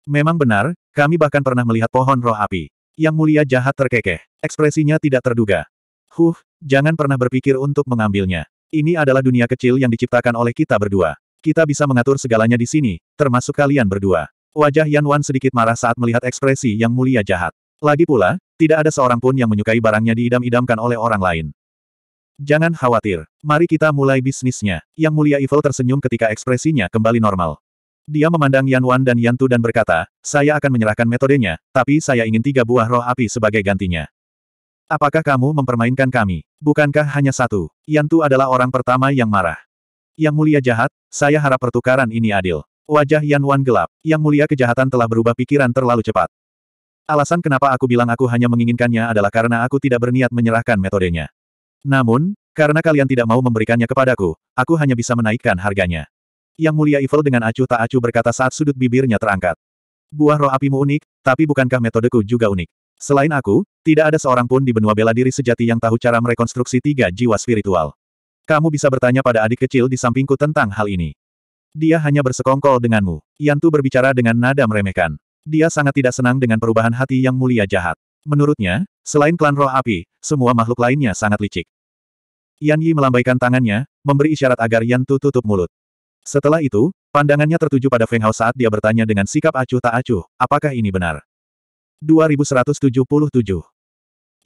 Memang benar, kami bahkan pernah melihat pohon roh api. Yang mulia jahat terkekeh. Ekspresinya tidak terduga. Huh, jangan pernah berpikir untuk mengambilnya. Ini adalah dunia kecil yang diciptakan oleh kita berdua. Kita bisa mengatur segalanya di sini, termasuk kalian berdua. Wajah Yan Wan sedikit marah saat melihat ekspresi yang mulia jahat. Lagi pula, tidak ada seorang pun yang menyukai barangnya diidam-idamkan oleh orang lain. Jangan khawatir. Mari kita mulai bisnisnya. Yang mulia Evil tersenyum ketika ekspresinya kembali normal. Dia memandang Yan Wan dan Yan Tu dan berkata, saya akan menyerahkan metodenya, tapi saya ingin tiga buah roh api sebagai gantinya. Apakah kamu mempermainkan kami? Bukankah hanya satu? Yan Tu adalah orang pertama yang marah. Yang mulia jahat, saya harap pertukaran ini adil. Wajah Yan Wan gelap. Yang mulia kejahatan telah berubah pikiran terlalu cepat. Alasan kenapa aku bilang aku hanya menginginkannya adalah karena aku tidak berniat menyerahkan metodenya. Namun, karena kalian tidak mau memberikannya kepadaku, aku hanya bisa menaikkan harganya. Yang mulia Evil dengan acuh tak acuh berkata saat sudut bibirnya terangkat. Buah roh apimu unik, tapi bukankah metodeku juga unik? Selain aku, tidak ada seorang pun di benua bela diri sejati yang tahu cara merekonstruksi tiga jiwa spiritual. Kamu bisa bertanya pada adik kecil di sampingku tentang hal ini. Dia hanya bersekongkol denganmu. Yantu berbicara dengan nada meremehkan. Dia sangat tidak senang dengan perubahan hati yang mulia jahat. Menurutnya, selain klan roh api, semua makhluk lainnya sangat licik. Yan Yi melambaikan tangannya, memberi isyarat agar Yan Tu tutup mulut. Setelah itu, pandangannya tertuju pada Feng Hao saat dia bertanya dengan sikap acuh tak acuh, apakah ini benar? 2177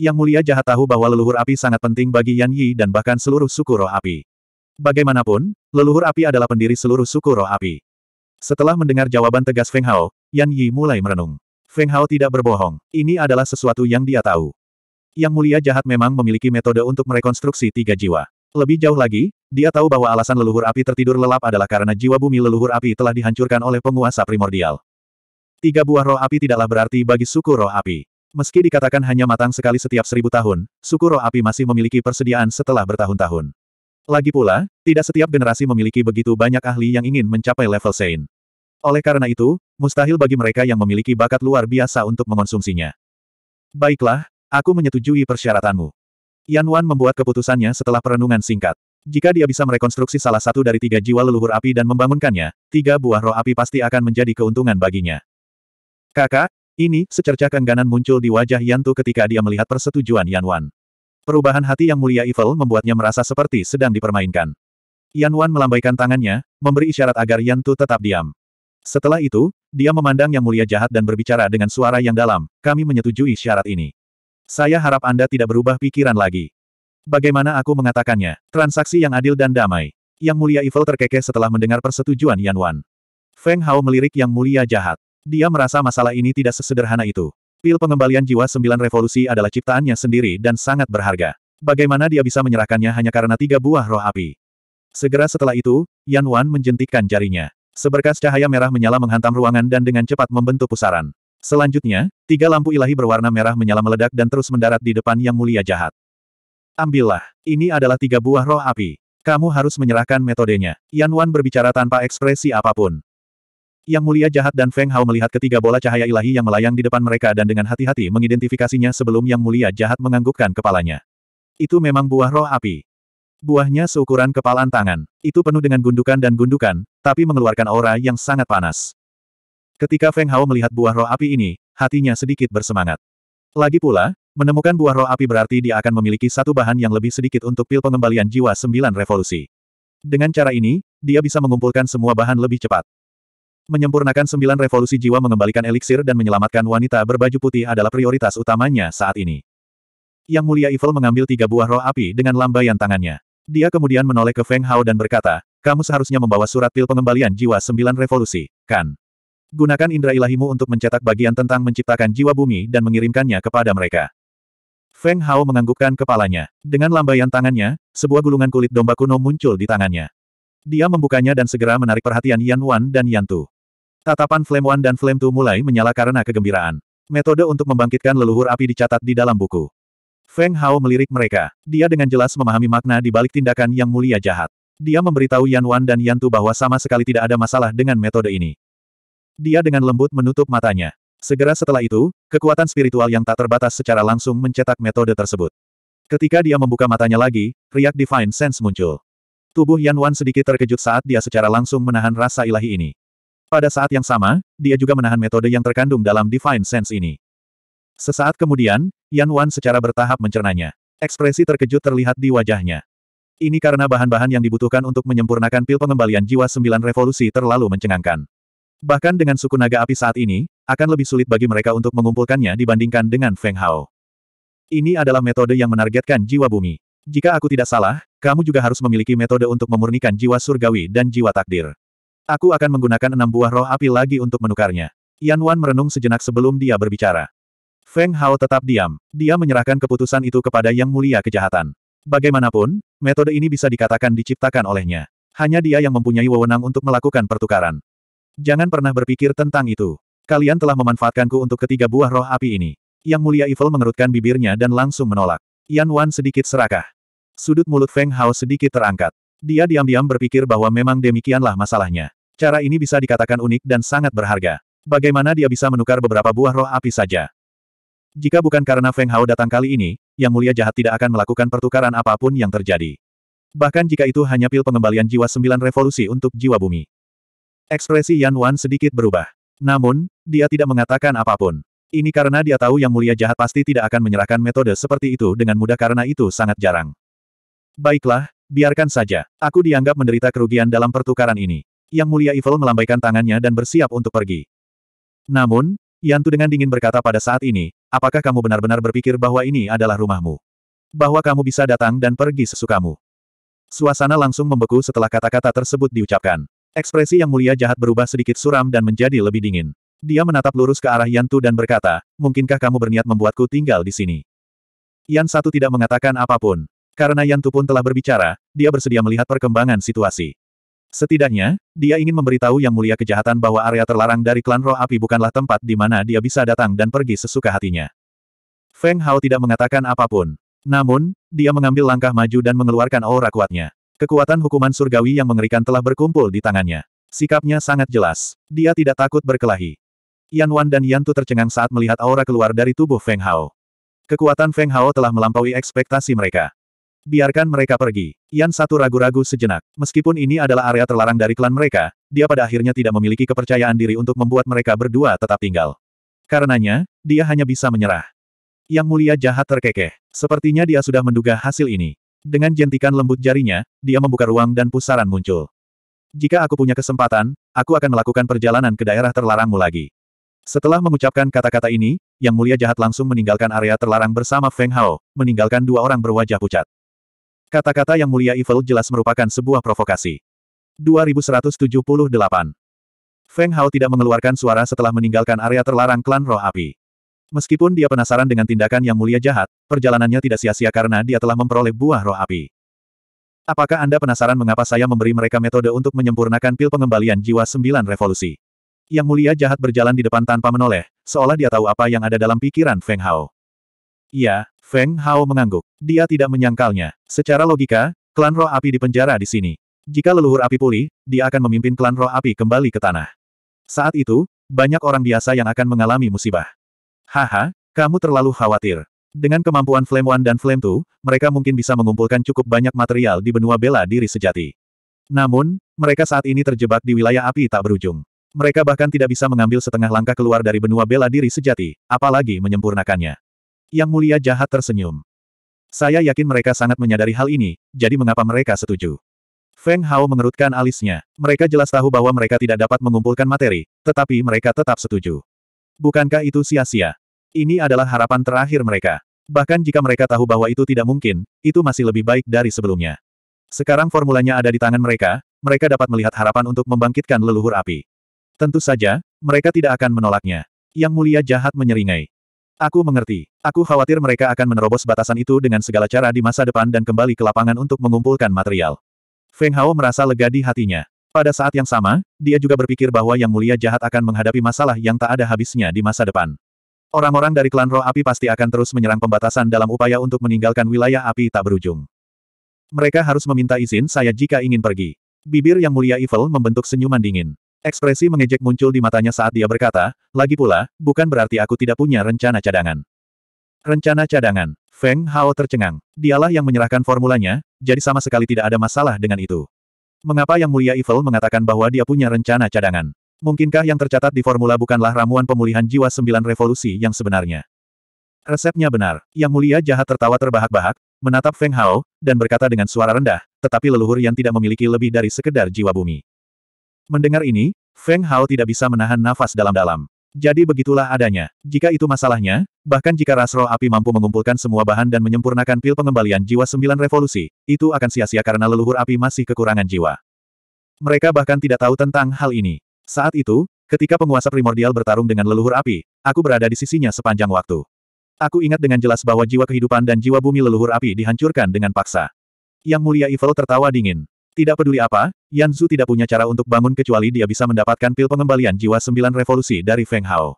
Yang mulia jahat tahu bahwa leluhur api sangat penting bagi Yan Yi dan bahkan seluruh suku roh api. Bagaimanapun, leluhur api adalah pendiri seluruh suku roh api. Setelah mendengar jawaban tegas Feng Hao, Yan Yi mulai merenung. Feng Hao tidak berbohong. Ini adalah sesuatu yang dia tahu. Yang mulia jahat memang memiliki metode untuk merekonstruksi tiga jiwa. Lebih jauh lagi, dia tahu bahwa alasan leluhur api tertidur lelap adalah karena jiwa bumi leluhur api telah dihancurkan oleh penguasa primordial. Tiga buah roh api tidaklah berarti bagi suku roh api. Meski dikatakan hanya matang sekali setiap seribu tahun, suku roh api masih memiliki persediaan setelah bertahun-tahun. Lagi pula, tidak setiap generasi memiliki begitu banyak ahli yang ingin mencapai level Sein. Oleh karena itu, Mustahil bagi mereka yang memiliki bakat luar biasa untuk mengonsumsinya. Baiklah, aku menyetujui persyaratanmu. Yan Wan membuat keputusannya setelah perenungan singkat. Jika dia bisa merekonstruksi salah satu dari tiga jiwa leluhur api dan membangunkannya, tiga buah roh api pasti akan menjadi keuntungan baginya. Kakak, ini secercah kengganan muncul di wajah Yantu ketika dia melihat persetujuan Yan Wan. Perubahan hati yang mulia Evil membuatnya merasa seperti sedang dipermainkan. Yan Wan melambaikan tangannya, memberi isyarat agar Yantu tetap diam. Setelah itu, dia memandang Yang Mulia jahat dan berbicara dengan suara yang dalam, kami menyetujui syarat ini. Saya harap Anda tidak berubah pikiran lagi. Bagaimana aku mengatakannya? Transaksi yang adil dan damai. Yang Mulia Evil terkekeh setelah mendengar persetujuan Yan Wan. Feng Hao melirik Yang Mulia jahat. Dia merasa masalah ini tidak sesederhana itu. Pil pengembalian jiwa sembilan revolusi adalah ciptaannya sendiri dan sangat berharga. Bagaimana dia bisa menyerahkannya hanya karena tiga buah roh api? Segera setelah itu, Yan Wan menjentikkan jarinya. Seberkas cahaya merah menyala menghantam ruangan dan dengan cepat membentuk pusaran. Selanjutnya, tiga lampu ilahi berwarna merah menyala meledak dan terus mendarat di depan Yang Mulia Jahat. Ambillah, ini adalah tiga buah roh api. Kamu harus menyerahkan metodenya. Yan Wan berbicara tanpa ekspresi apapun. Yang Mulia Jahat dan Feng Hao melihat ketiga bola cahaya ilahi yang melayang di depan mereka dan dengan hati-hati mengidentifikasinya sebelum Yang Mulia Jahat menganggukkan kepalanya. Itu memang buah roh api. Buahnya seukuran kepalan tangan. Itu penuh dengan gundukan dan gundukan, tapi mengeluarkan aura yang sangat panas. Ketika Feng Hao melihat buah roh api ini, hatinya sedikit bersemangat. Lagi pula, menemukan buah roh api berarti dia akan memiliki satu bahan yang lebih sedikit untuk pil pengembalian jiwa sembilan revolusi. Dengan cara ini, dia bisa mengumpulkan semua bahan lebih cepat. Menyempurnakan sembilan revolusi jiwa mengembalikan eliksir dan menyelamatkan wanita berbaju putih adalah prioritas utamanya saat ini. Yang Mulia Evil mengambil tiga buah roh api dengan lambaian tangannya. Dia kemudian menoleh ke Feng Hao dan berkata, kamu seharusnya membawa surat pil pengembalian jiwa sembilan revolusi, kan? Gunakan indera ilahimu untuk mencetak bagian tentang menciptakan jiwa bumi dan mengirimkannya kepada mereka. Feng Hao menganggukkan kepalanya. Dengan lambaian tangannya, sebuah gulungan kulit domba kuno muncul di tangannya. Dia membukanya dan segera menarik perhatian Yan Wan dan Yan Tu. Tatapan Flame Wan dan Flame Tu mulai menyala karena kegembiraan. Metode untuk membangkitkan leluhur api dicatat di dalam buku. Feng Hao melirik mereka. Dia dengan jelas memahami makna di balik tindakan yang mulia jahat. Dia memberitahu Yan Wan dan Yan Tu bahwa sama sekali tidak ada masalah dengan metode ini. Dia dengan lembut menutup matanya. Segera setelah itu, kekuatan spiritual yang tak terbatas secara langsung mencetak metode tersebut. Ketika dia membuka matanya lagi, riak Divine Sense muncul. Tubuh Yan Wan sedikit terkejut saat dia secara langsung menahan rasa ilahi ini. Pada saat yang sama, dia juga menahan metode yang terkandung dalam Divine Sense ini. Sesaat kemudian, Yan Wan secara bertahap mencernanya. Ekspresi terkejut terlihat di wajahnya. Ini karena bahan-bahan yang dibutuhkan untuk menyempurnakan pil pengembalian jiwa sembilan revolusi terlalu mencengangkan. Bahkan dengan suku naga api saat ini, akan lebih sulit bagi mereka untuk mengumpulkannya dibandingkan dengan Feng Hao. Ini adalah metode yang menargetkan jiwa bumi. Jika aku tidak salah, kamu juga harus memiliki metode untuk memurnikan jiwa surgawi dan jiwa takdir. Aku akan menggunakan enam buah roh api lagi untuk menukarnya. Yan Wan merenung sejenak sebelum dia berbicara. Feng Hao tetap diam. Dia menyerahkan keputusan itu kepada Yang Mulia Kejahatan. Bagaimanapun, metode ini bisa dikatakan diciptakan olehnya. Hanya dia yang mempunyai wewenang untuk melakukan pertukaran. Jangan pernah berpikir tentang itu. Kalian telah memanfaatkanku untuk ketiga buah roh api ini. Yang mulia Evil mengerutkan bibirnya dan langsung menolak. Yan Wan sedikit serakah. Sudut mulut Feng Hao sedikit terangkat. Dia diam-diam berpikir bahwa memang demikianlah masalahnya. Cara ini bisa dikatakan unik dan sangat berharga. Bagaimana dia bisa menukar beberapa buah roh api saja? Jika bukan karena Feng Hao datang kali ini, Yang Mulia Jahat tidak akan melakukan pertukaran apapun yang terjadi. Bahkan jika itu hanya pil pengembalian jiwa sembilan revolusi untuk jiwa bumi. Ekspresi Yan Wan sedikit berubah. Namun, dia tidak mengatakan apapun. Ini karena dia tahu Yang Mulia Jahat pasti tidak akan menyerahkan metode seperti itu dengan mudah karena itu sangat jarang. Baiklah, biarkan saja. Aku dianggap menderita kerugian dalam pertukaran ini. Yang Mulia Evil melambaikan tangannya dan bersiap untuk pergi. Namun, Yantu dengan dingin berkata pada saat ini, apakah kamu benar-benar berpikir bahwa ini adalah rumahmu? Bahwa kamu bisa datang dan pergi sesukamu. Suasana langsung membeku setelah kata-kata tersebut diucapkan. Ekspresi yang mulia jahat berubah sedikit suram dan menjadi lebih dingin. Dia menatap lurus ke arah Yantu dan berkata, mungkinkah kamu berniat membuatku tinggal di sini? Yan Satu tidak mengatakan apapun. Karena Yantu pun telah berbicara, dia bersedia melihat perkembangan situasi. Setidaknya, dia ingin memberitahu Yang Mulia kejahatan bahwa area terlarang dari klan roh api bukanlah tempat di mana dia bisa datang dan pergi sesuka hatinya. Feng Hao tidak mengatakan apapun. Namun, dia mengambil langkah maju dan mengeluarkan aura kuatnya. Kekuatan hukuman surgawi yang mengerikan telah berkumpul di tangannya. Sikapnya sangat jelas. Dia tidak takut berkelahi. Yan Wan dan Yan Tu tercengang saat melihat aura keluar dari tubuh Feng Hao. Kekuatan Feng Hao telah melampaui ekspektasi mereka. Biarkan mereka pergi. Yan Satu ragu-ragu sejenak. Meskipun ini adalah area terlarang dari klan mereka, dia pada akhirnya tidak memiliki kepercayaan diri untuk membuat mereka berdua tetap tinggal. Karenanya, dia hanya bisa menyerah. Yang mulia jahat terkekeh. Sepertinya dia sudah menduga hasil ini. Dengan jentikan lembut jarinya, dia membuka ruang dan pusaran muncul. Jika aku punya kesempatan, aku akan melakukan perjalanan ke daerah terlarangmu lagi. Setelah mengucapkan kata-kata ini, Yang Mulia Jahat langsung meninggalkan area terlarang bersama Feng Hao, meninggalkan dua orang berwajah pucat. Kata-kata yang mulia Evil jelas merupakan sebuah provokasi. 2178. Feng Hao tidak mengeluarkan suara setelah meninggalkan area terlarang klan roh api. Meskipun dia penasaran dengan tindakan yang mulia jahat, perjalanannya tidak sia-sia karena dia telah memperoleh buah roh api. Apakah Anda penasaran mengapa saya memberi mereka metode untuk menyempurnakan pil pengembalian jiwa sembilan revolusi? Yang mulia jahat berjalan di depan tanpa menoleh, seolah dia tahu apa yang ada dalam pikiran Feng Hao. Iya, Feng Hao mengangguk. Dia tidak menyangkalnya. Secara logika, klan roh api dipenjara di sini. Jika leluhur api pulih, dia akan memimpin klan roh api kembali ke tanah. Saat itu, banyak orang biasa yang akan mengalami musibah. Haha, kamu terlalu khawatir. Dengan kemampuan Flame One dan Flame Two, mereka mungkin bisa mengumpulkan cukup banyak material di benua bela diri sejati. Namun, mereka saat ini terjebak di wilayah api tak berujung. Mereka bahkan tidak bisa mengambil setengah langkah keluar dari benua bela diri sejati, apalagi menyempurnakannya. Yang mulia jahat tersenyum. Saya yakin mereka sangat menyadari hal ini, jadi mengapa mereka setuju? Feng Hao mengerutkan alisnya. Mereka jelas tahu bahwa mereka tidak dapat mengumpulkan materi, tetapi mereka tetap setuju. Bukankah itu sia-sia? Ini adalah harapan terakhir mereka. Bahkan jika mereka tahu bahwa itu tidak mungkin, itu masih lebih baik dari sebelumnya. Sekarang formulanya ada di tangan mereka, mereka dapat melihat harapan untuk membangkitkan leluhur api. Tentu saja, mereka tidak akan menolaknya. Yang mulia jahat menyeringai. Aku mengerti. Aku khawatir mereka akan menerobos batasan itu dengan segala cara di masa depan dan kembali ke lapangan untuk mengumpulkan material. Feng Hao merasa lega di hatinya. Pada saat yang sama, dia juga berpikir bahwa Yang Mulia Jahat akan menghadapi masalah yang tak ada habisnya di masa depan. Orang-orang dari klan roh api pasti akan terus menyerang pembatasan dalam upaya untuk meninggalkan wilayah api tak berujung. Mereka harus meminta izin saya jika ingin pergi. Bibir Yang Mulia Evil membentuk senyuman dingin. Ekspresi mengejek muncul di matanya saat dia berkata, lagi pula, bukan berarti aku tidak punya rencana cadangan. Rencana cadangan. Feng Hao tercengang. Dialah yang menyerahkan formulanya, jadi sama sekali tidak ada masalah dengan itu. Mengapa Yang Mulia Evil mengatakan bahwa dia punya rencana cadangan? Mungkinkah yang tercatat di formula bukanlah ramuan pemulihan jiwa sembilan revolusi yang sebenarnya? Resepnya benar. Yang Mulia Jahat tertawa terbahak-bahak, menatap Feng Hao, dan berkata dengan suara rendah, tetapi leluhur yang tidak memiliki lebih dari sekedar jiwa bumi. Mendengar ini, Feng Hao tidak bisa menahan nafas dalam-dalam. Jadi begitulah adanya. Jika itu masalahnya, bahkan jika Rasro Api mampu mengumpulkan semua bahan dan menyempurnakan pil pengembalian jiwa sembilan revolusi, itu akan sia-sia karena leluhur api masih kekurangan jiwa. Mereka bahkan tidak tahu tentang hal ini. Saat itu, Ketika penguasa primordial bertarung dengan leluhur api, aku berada di sisinya sepanjang waktu. Aku ingat dengan jelas bahwa jiwa kehidupan dan jiwa bumi leluhur api dihancurkan dengan paksa. Yang mulia Evil tertawa dingin. Tidak peduli apa, Yan Zhu tidak punya cara untuk bangun kecuali dia bisa mendapatkan pil pengembalian jiwa sembilan revolusi dari Feng Hao.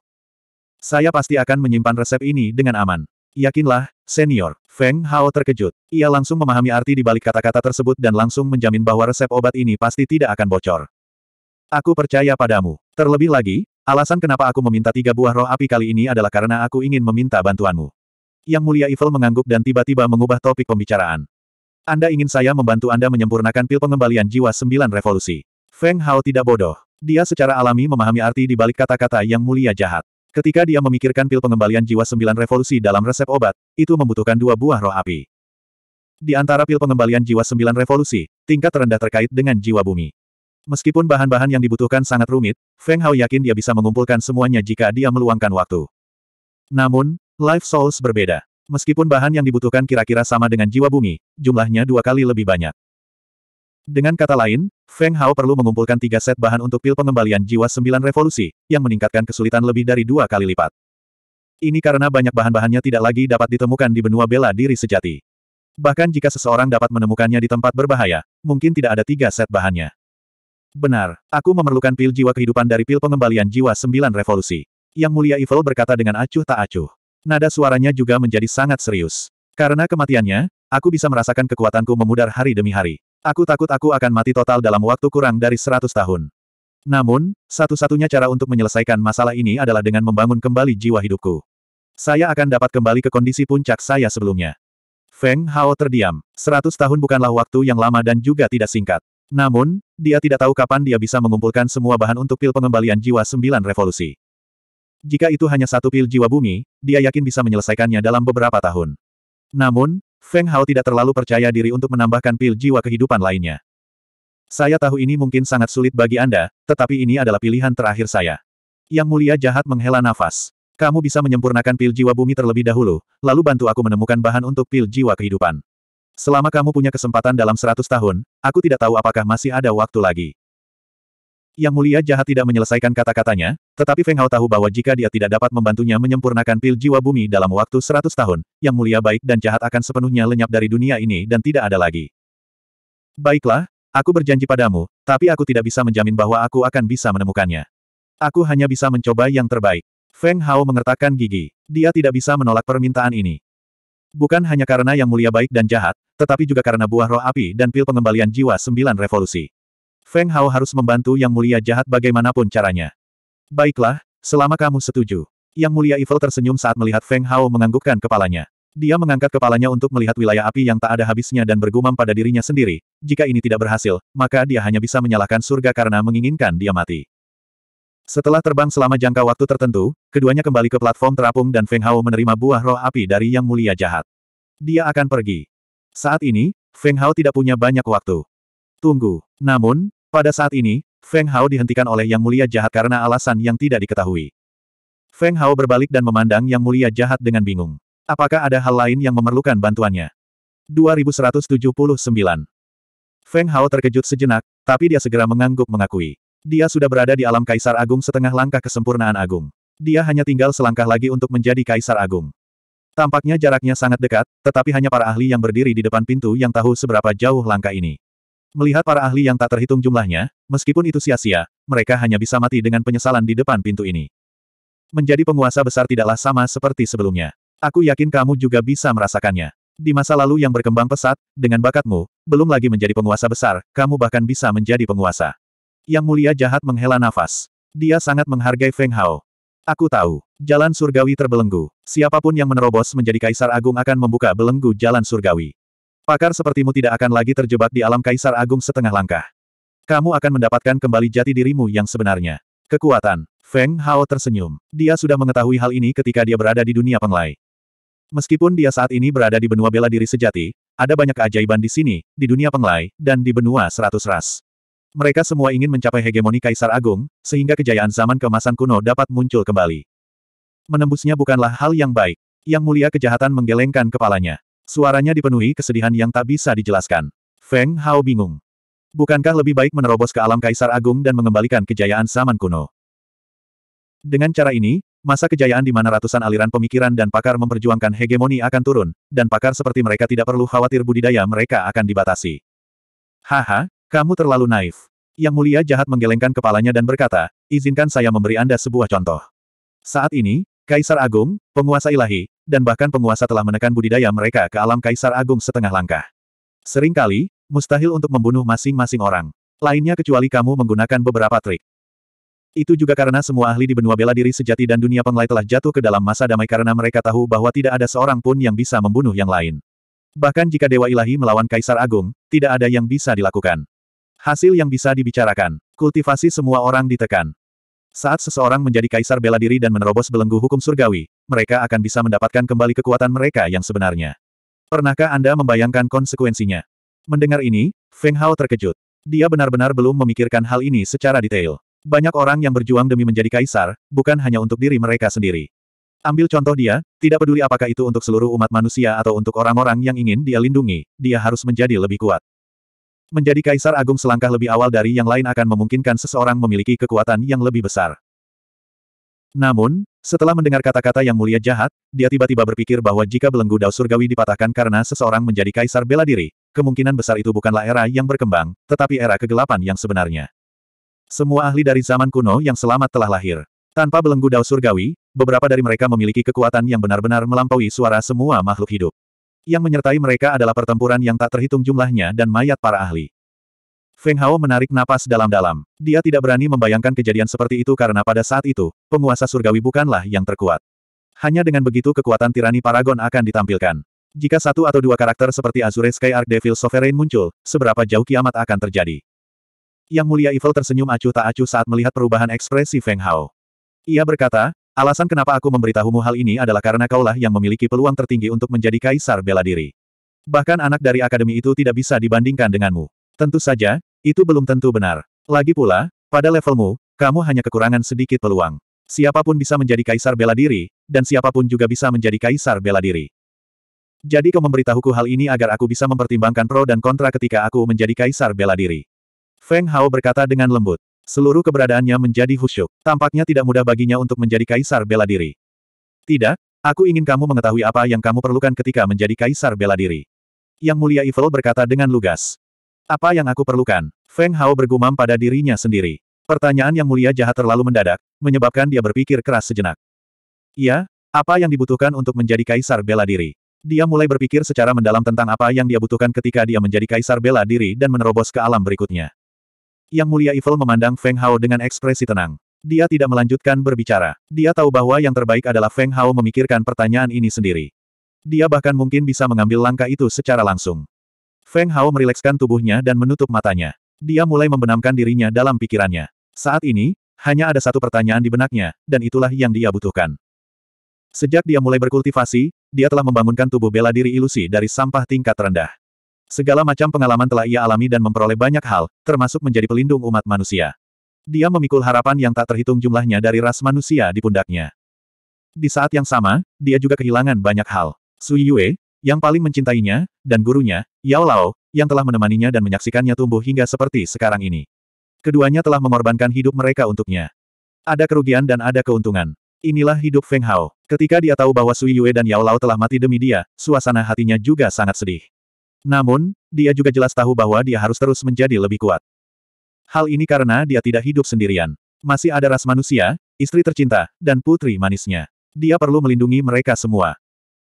Saya pasti akan menyimpan resep ini dengan aman. Yakinlah, senior. Feng Hao terkejut. Ia langsung memahami arti di balik kata-kata tersebut dan langsung menjamin bahwa resep obat ini pasti tidak akan bocor. Aku percaya padamu. Terlebih lagi, alasan kenapa aku meminta tiga buah roh api kali ini adalah karena aku ingin meminta bantuanmu. Yang Mulia Evil mengangguk dan tiba-tiba mengubah topik pembicaraan. Anda ingin saya membantu Anda menyempurnakan pil pengembalian jiwa sembilan revolusi. Feng Hao tidak bodoh. Dia secara alami memahami arti di balik kata-kata yang mulia jahat. Ketika dia memikirkan pil pengembalian jiwa sembilan revolusi dalam resep obat, itu membutuhkan dua buah roh api. Di antara pil pengembalian jiwa sembilan revolusi, tingkat terendah terkait dengan jiwa bumi. Meskipun bahan-bahan yang dibutuhkan sangat rumit, Feng Hao yakin dia bisa mengumpulkan semuanya jika dia meluangkan waktu. Namun, Life Souls berbeda. Meskipun bahan yang dibutuhkan kira-kira sama dengan jiwa bumi, jumlahnya dua kali lebih banyak. Dengan kata lain, Feng Hao perlu mengumpulkan tiga set bahan untuk pil pengembalian jiwa sembilan revolusi, yang meningkatkan kesulitan lebih dari dua kali lipat. Ini karena banyak bahan-bahannya tidak lagi dapat ditemukan di benua bela diri sejati. Bahkan jika seseorang dapat menemukannya di tempat berbahaya, mungkin tidak ada tiga set bahannya. Benar, aku memerlukan pil jiwa kehidupan dari pil pengembalian jiwa sembilan revolusi. Yang mulia Evil berkata dengan acuh tak acuh. Nada suaranya juga menjadi sangat serius. Karena kematiannya, aku bisa merasakan kekuatanku memudar hari demi hari. Aku takut aku akan mati total dalam waktu kurang dari 100 tahun. Namun, satu-satunya cara untuk menyelesaikan masalah ini adalah dengan membangun kembali jiwa hidupku. Saya akan dapat kembali ke kondisi puncak saya sebelumnya. Feng Hao terdiam. 100 tahun bukanlah waktu yang lama dan juga tidak singkat. Namun, dia tidak tahu kapan dia bisa mengumpulkan semua bahan untuk pil pengembalian jiwa sembilan revolusi. Jika itu hanya satu pil jiwa bumi, dia yakin bisa menyelesaikannya dalam beberapa tahun. Namun, Feng Hao tidak terlalu percaya diri untuk menambahkan pil jiwa kehidupan lainnya. Saya tahu ini mungkin sangat sulit bagi Anda, tetapi ini adalah pilihan terakhir saya. Yang mulia jahat menghela nafas. Kamu bisa menyempurnakan pil jiwa bumi terlebih dahulu, lalu bantu aku menemukan bahan untuk pil jiwa kehidupan. Selama kamu punya kesempatan dalam seratus tahun, aku tidak tahu apakah masih ada waktu lagi. Yang mulia jahat tidak menyelesaikan kata-katanya, tetapi Feng Hao tahu bahwa jika dia tidak dapat membantunya menyempurnakan pil jiwa bumi dalam waktu seratus tahun, yang mulia baik dan jahat akan sepenuhnya lenyap dari dunia ini dan tidak ada lagi. Baiklah, aku berjanji padamu, tapi aku tidak bisa menjamin bahwa aku akan bisa menemukannya. Aku hanya bisa mencoba yang terbaik. Feng Hao mengertakkan gigi. Dia tidak bisa menolak permintaan ini. Bukan hanya karena yang mulia baik dan jahat, tetapi juga karena buah roh api dan pil pengembalian jiwa sembilan revolusi. Feng Hao harus membantu Yang Mulia jahat bagaimanapun caranya. Baiklah, selama kamu setuju. Yang Mulia Evil tersenyum saat melihat Feng Hao menganggukkan kepalanya. Dia mengangkat kepalanya untuk melihat wilayah api yang tak ada habisnya dan bergumam pada dirinya sendiri, jika ini tidak berhasil, maka dia hanya bisa menyalahkan surga karena menginginkan dia mati. Setelah terbang selama jangka waktu tertentu, keduanya kembali ke platform terapung dan Feng Hao menerima buah roh api dari Yang Mulia Jahat. Dia akan pergi. Saat ini, Feng Hao tidak punya banyak waktu. Tunggu. Namun, pada saat ini, Feng Hao dihentikan oleh Yang Mulia Jahat karena alasan yang tidak diketahui. Feng Hao berbalik dan memandang Yang Mulia Jahat dengan bingung. Apakah ada hal lain yang memerlukan bantuannya? 2179 Feng Hao terkejut sejenak, tapi dia segera mengangguk mengakui. Dia sudah berada di alam Kaisar Agung setengah langkah kesempurnaan Agung. Dia hanya tinggal selangkah lagi untuk menjadi Kaisar Agung. Tampaknya jaraknya sangat dekat, tetapi hanya para ahli yang berdiri di depan pintu yang tahu seberapa jauh langkah ini. Melihat para ahli yang tak terhitung jumlahnya, meskipun itu sia-sia, mereka hanya bisa mati dengan penyesalan di depan pintu ini. Menjadi penguasa besar tidaklah sama seperti sebelumnya. Aku yakin kamu juga bisa merasakannya. Di masa lalu yang berkembang pesat, dengan bakatmu, belum lagi menjadi penguasa besar, kamu bahkan bisa menjadi penguasa. Yang mulia jahat menghela nafas. Dia sangat menghargai Feng Hao. Aku tahu, jalan surgawi terbelenggu. Siapapun yang menerobos menjadi kaisar agung akan membuka belenggu jalan surgawi. Pakar sepertimu tidak akan lagi terjebak di alam kaisar agung setengah langkah. Kamu akan mendapatkan kembali jati dirimu yang sebenarnya. Kekuatan. Feng Hao tersenyum. Dia sudah mengetahui hal ini ketika dia berada di dunia penglai. Meskipun dia saat ini berada di benua bela diri sejati, ada banyak keajaiban di sini, di dunia penglai, dan di benua seratus ras. Mereka semua ingin mencapai hegemoni Kaisar Agung, sehingga kejayaan zaman kemasan kuno dapat muncul kembali. Menembusnya bukanlah hal yang baik. Yang mulia kejahatan menggelengkan kepalanya. Suaranya dipenuhi kesedihan yang tak bisa dijelaskan. Feng Hao bingung. Bukankah lebih baik menerobos ke alam Kaisar Agung dan mengembalikan kejayaan zaman kuno? Dengan cara ini, masa kejayaan di mana ratusan aliran pemikiran dan pakar memperjuangkan hegemoni akan turun, dan pakar seperti mereka tidak perlu khawatir budidaya mereka akan dibatasi. Haha, kamu terlalu naif. Yang mulia jahat menggelengkan kepalanya dan berkata, izinkan saya memberi Anda sebuah contoh. Saat ini, Kaisar Agung, penguasa ilahi, dan bahkan penguasa telah menekan budidaya mereka ke alam Kaisar Agung setengah langkah. Seringkali, mustahil untuk membunuh masing-masing orang. Lainnya kecuali kamu menggunakan beberapa trik. Itu juga karena semua ahli di benua bela diri sejati dan dunia penglai telah jatuh ke dalam masa damai karena mereka tahu bahwa tidak ada seorang pun yang bisa membunuh yang lain. Bahkan jika Dewa Ilahi melawan Kaisar Agung, tidak ada yang bisa dilakukan. Hasil yang bisa dibicarakan, kultivasi semua orang ditekan. Saat seseorang menjadi kaisar bela diri dan menerobos belenggu hukum surgawi, mereka akan bisa mendapatkan kembali kekuatan mereka yang sebenarnya. Pernahkah Anda membayangkan konsekuensinya? Mendengar ini, Feng Hao terkejut. Dia benar-benar belum memikirkan hal ini secara detail. Banyak orang yang berjuang demi menjadi kaisar, bukan hanya untuk diri mereka sendiri. Ambil contoh dia, tidak peduli apakah itu untuk seluruh umat manusia atau untuk orang-orang yang ingin dia lindungi, dia harus menjadi lebih kuat. Menjadi kaisar agung selangkah lebih awal dari yang lain akan memungkinkan seseorang memiliki kekuatan yang lebih besar. Namun, setelah mendengar kata-kata yang mulia jahat, dia tiba-tiba berpikir bahwa jika belenggu dao surgawi dipatahkan karena seseorang menjadi kaisar bela diri, kemungkinan besar itu bukanlah era yang berkembang, tetapi era kegelapan yang sebenarnya. Semua ahli dari zaman kuno yang selamat telah lahir. Tanpa belenggu dao surgawi, beberapa dari mereka memiliki kekuatan yang benar-benar melampaui suara semua makhluk hidup. Yang menyertai mereka adalah pertempuran yang tak terhitung jumlahnya dan mayat para ahli. Feng Hao menarik napas dalam-dalam. Dia tidak berani membayangkan kejadian seperti itu karena pada saat itu, penguasa surgawi bukanlah yang terkuat. Hanya dengan begitu kekuatan tirani Paragon akan ditampilkan. Jika satu atau dua karakter seperti Azure Sky Arc Devil Sovereign muncul, seberapa jauh kiamat akan terjadi. Yang mulia Evil tersenyum acuh tak acuh saat melihat perubahan ekspresi Feng Hao. Ia berkata, Alasan kenapa aku memberitahumu hal ini adalah karena kaulah yang memiliki peluang tertinggi untuk menjadi kaisar bela diri. Bahkan anak dari akademi itu tidak bisa dibandingkan denganmu. Tentu saja, itu belum tentu benar. Lagi pula, pada levelmu, kamu hanya kekurangan sedikit peluang. Siapapun bisa menjadi kaisar bela diri, dan siapapun juga bisa menjadi kaisar bela diri. Jadi kau memberitahuku hal ini agar aku bisa mempertimbangkan pro dan kontra ketika aku menjadi kaisar bela diri. Feng Hao berkata dengan lembut. Seluruh keberadaannya menjadi husyuk. Tampaknya tidak mudah baginya untuk menjadi kaisar bela diri. Tidak, aku ingin kamu mengetahui apa yang kamu perlukan ketika menjadi kaisar bela diri. Yang mulia Evil berkata dengan lugas. Apa yang aku perlukan? Feng Hao bergumam pada dirinya sendiri. Pertanyaan yang mulia jahat terlalu mendadak, menyebabkan dia berpikir keras sejenak. Iya, apa yang dibutuhkan untuk menjadi kaisar bela diri? Dia mulai berpikir secara mendalam tentang apa yang dia butuhkan ketika dia menjadi kaisar bela diri dan menerobos ke alam berikutnya. Yang mulia Evil memandang Feng Hao dengan ekspresi tenang. Dia tidak melanjutkan berbicara. Dia tahu bahwa yang terbaik adalah Feng Hao memikirkan pertanyaan ini sendiri. Dia bahkan mungkin bisa mengambil langkah itu secara langsung. Feng Hao merilekskan tubuhnya dan menutup matanya. Dia mulai membenamkan dirinya dalam pikirannya. Saat ini, hanya ada satu pertanyaan di benaknya, dan itulah yang dia butuhkan. Sejak dia mulai berkultivasi, dia telah membangunkan tubuh bela diri ilusi dari sampah tingkat rendah. Segala macam pengalaman telah ia alami dan memperoleh banyak hal, termasuk menjadi pelindung umat manusia. Dia memikul harapan yang tak terhitung jumlahnya dari ras manusia di pundaknya. Di saat yang sama, dia juga kehilangan banyak hal. Sui Yue, yang paling mencintainya, dan gurunya, Yao Lao, yang telah menemaninya dan menyaksikannya tumbuh hingga seperti sekarang ini. Keduanya telah mengorbankan hidup mereka untuknya. Ada kerugian dan ada keuntungan. Inilah hidup Feng Hao. Ketika dia tahu bahwa Sui Yue dan Yao Lao telah mati demi dia, suasana hatinya juga sangat sedih. Namun, dia juga jelas tahu bahwa dia harus terus menjadi lebih kuat. Hal ini karena dia tidak hidup sendirian. Masih ada ras manusia, istri tercinta, dan putri manisnya. Dia perlu melindungi mereka semua.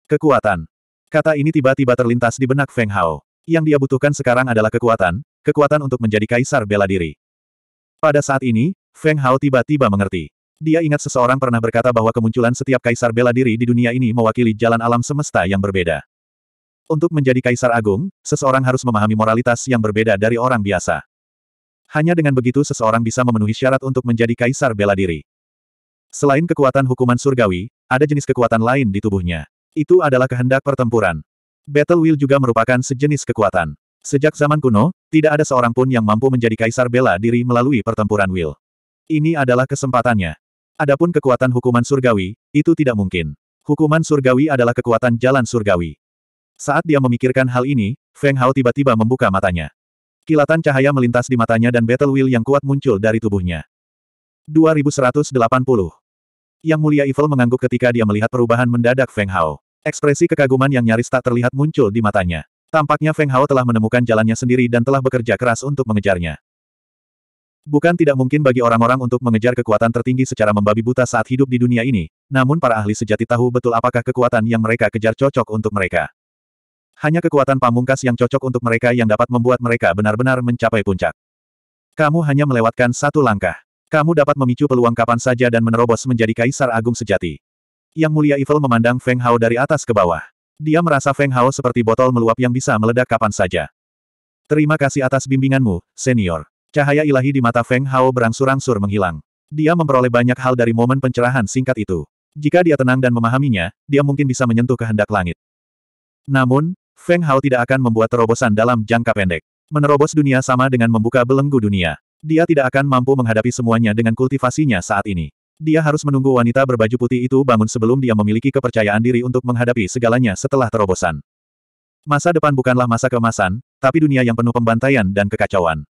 Kekuatan. Kata ini tiba-tiba terlintas di benak Feng Hao. Yang dia butuhkan sekarang adalah kekuatan, kekuatan untuk menjadi kaisar bela diri. Pada saat ini, Feng Hao tiba-tiba mengerti. Dia ingat seseorang pernah berkata bahwa kemunculan setiap kaisar bela diri di dunia ini mewakili jalan alam semesta yang berbeda. Untuk menjadi kaisar agung, seseorang harus memahami moralitas yang berbeda dari orang biasa. Hanya dengan begitu seseorang bisa memenuhi syarat untuk menjadi kaisar bela diri. Selain kekuatan hukuman surgawi, ada jenis kekuatan lain di tubuhnya. Itu adalah kehendak pertempuran. Battle will juga merupakan sejenis kekuatan. Sejak zaman kuno, tidak ada seorang pun yang mampu menjadi kaisar bela diri melalui pertempuran will. Ini adalah kesempatannya. Adapun kekuatan hukuman surgawi, itu tidak mungkin. Hukuman surgawi adalah kekuatan jalan surgawi. Saat dia memikirkan hal ini, Feng Hao tiba-tiba membuka matanya. Kilatan cahaya melintas di matanya dan battle will yang kuat muncul dari tubuhnya. 2180. Yang mulia Evil mengangguk ketika dia melihat perubahan mendadak Feng Hao. Ekspresi kekaguman yang nyaris tak terlihat muncul di matanya. Tampaknya Feng Hao telah menemukan jalannya sendiri dan telah bekerja keras untuk mengejarnya. Bukan tidak mungkin bagi orang-orang untuk mengejar kekuatan tertinggi secara membabi buta saat hidup di dunia ini, namun para ahli sejati tahu betul apakah kekuatan yang mereka kejar cocok untuk mereka. Hanya kekuatan pamungkas yang cocok untuk mereka yang dapat membuat mereka benar-benar mencapai puncak. Kamu hanya melewatkan satu langkah. Kamu dapat memicu peluang kapan saja dan menerobos menjadi kaisar agung sejati. Yang Mulia Evil memandang Feng Hao dari atas ke bawah. Dia merasa Feng Hao seperti botol meluap yang bisa meledak kapan saja. Terima kasih atas bimbinganmu, senior. Cahaya ilahi di mata Feng Hao berangsur-angsur menghilang. Dia memperoleh banyak hal dari momen pencerahan singkat itu. Jika dia tenang dan memahaminya, dia mungkin bisa menyentuh kehendak langit. Namun, Feng Hao tidak akan membuat terobosan dalam jangka pendek. Menerobos dunia sama dengan membuka belenggu dunia. Dia tidak akan mampu menghadapi semuanya dengan kultivasinya saat ini. Dia harus menunggu wanita berbaju putih itu bangun sebelum dia memiliki kepercayaan diri untuk menghadapi segalanya setelah terobosan. Masa depan bukanlah masa kemasan, tapi dunia yang penuh pembantaian dan kekacauan.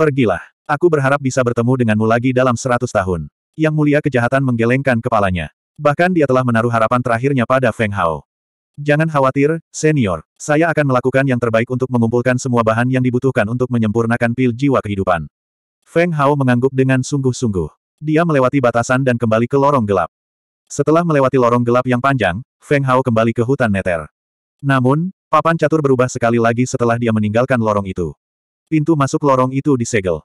Pergilah. Aku berharap bisa bertemu denganmu lagi dalam seratus tahun. Yang mulia kejahatan menggelengkan kepalanya. Bahkan dia telah menaruh harapan terakhirnya pada Feng Hao. Jangan khawatir, senior. Saya akan melakukan yang terbaik untuk mengumpulkan semua bahan yang dibutuhkan untuk menyempurnakan pil jiwa kehidupan. Feng Hao mengangguk dengan sungguh-sungguh. Dia melewati batasan dan kembali ke lorong gelap. Setelah melewati lorong gelap yang panjang, Feng Hao kembali ke hutan neter. Namun, papan catur berubah sekali lagi setelah dia meninggalkan lorong itu. Pintu masuk lorong itu disegel.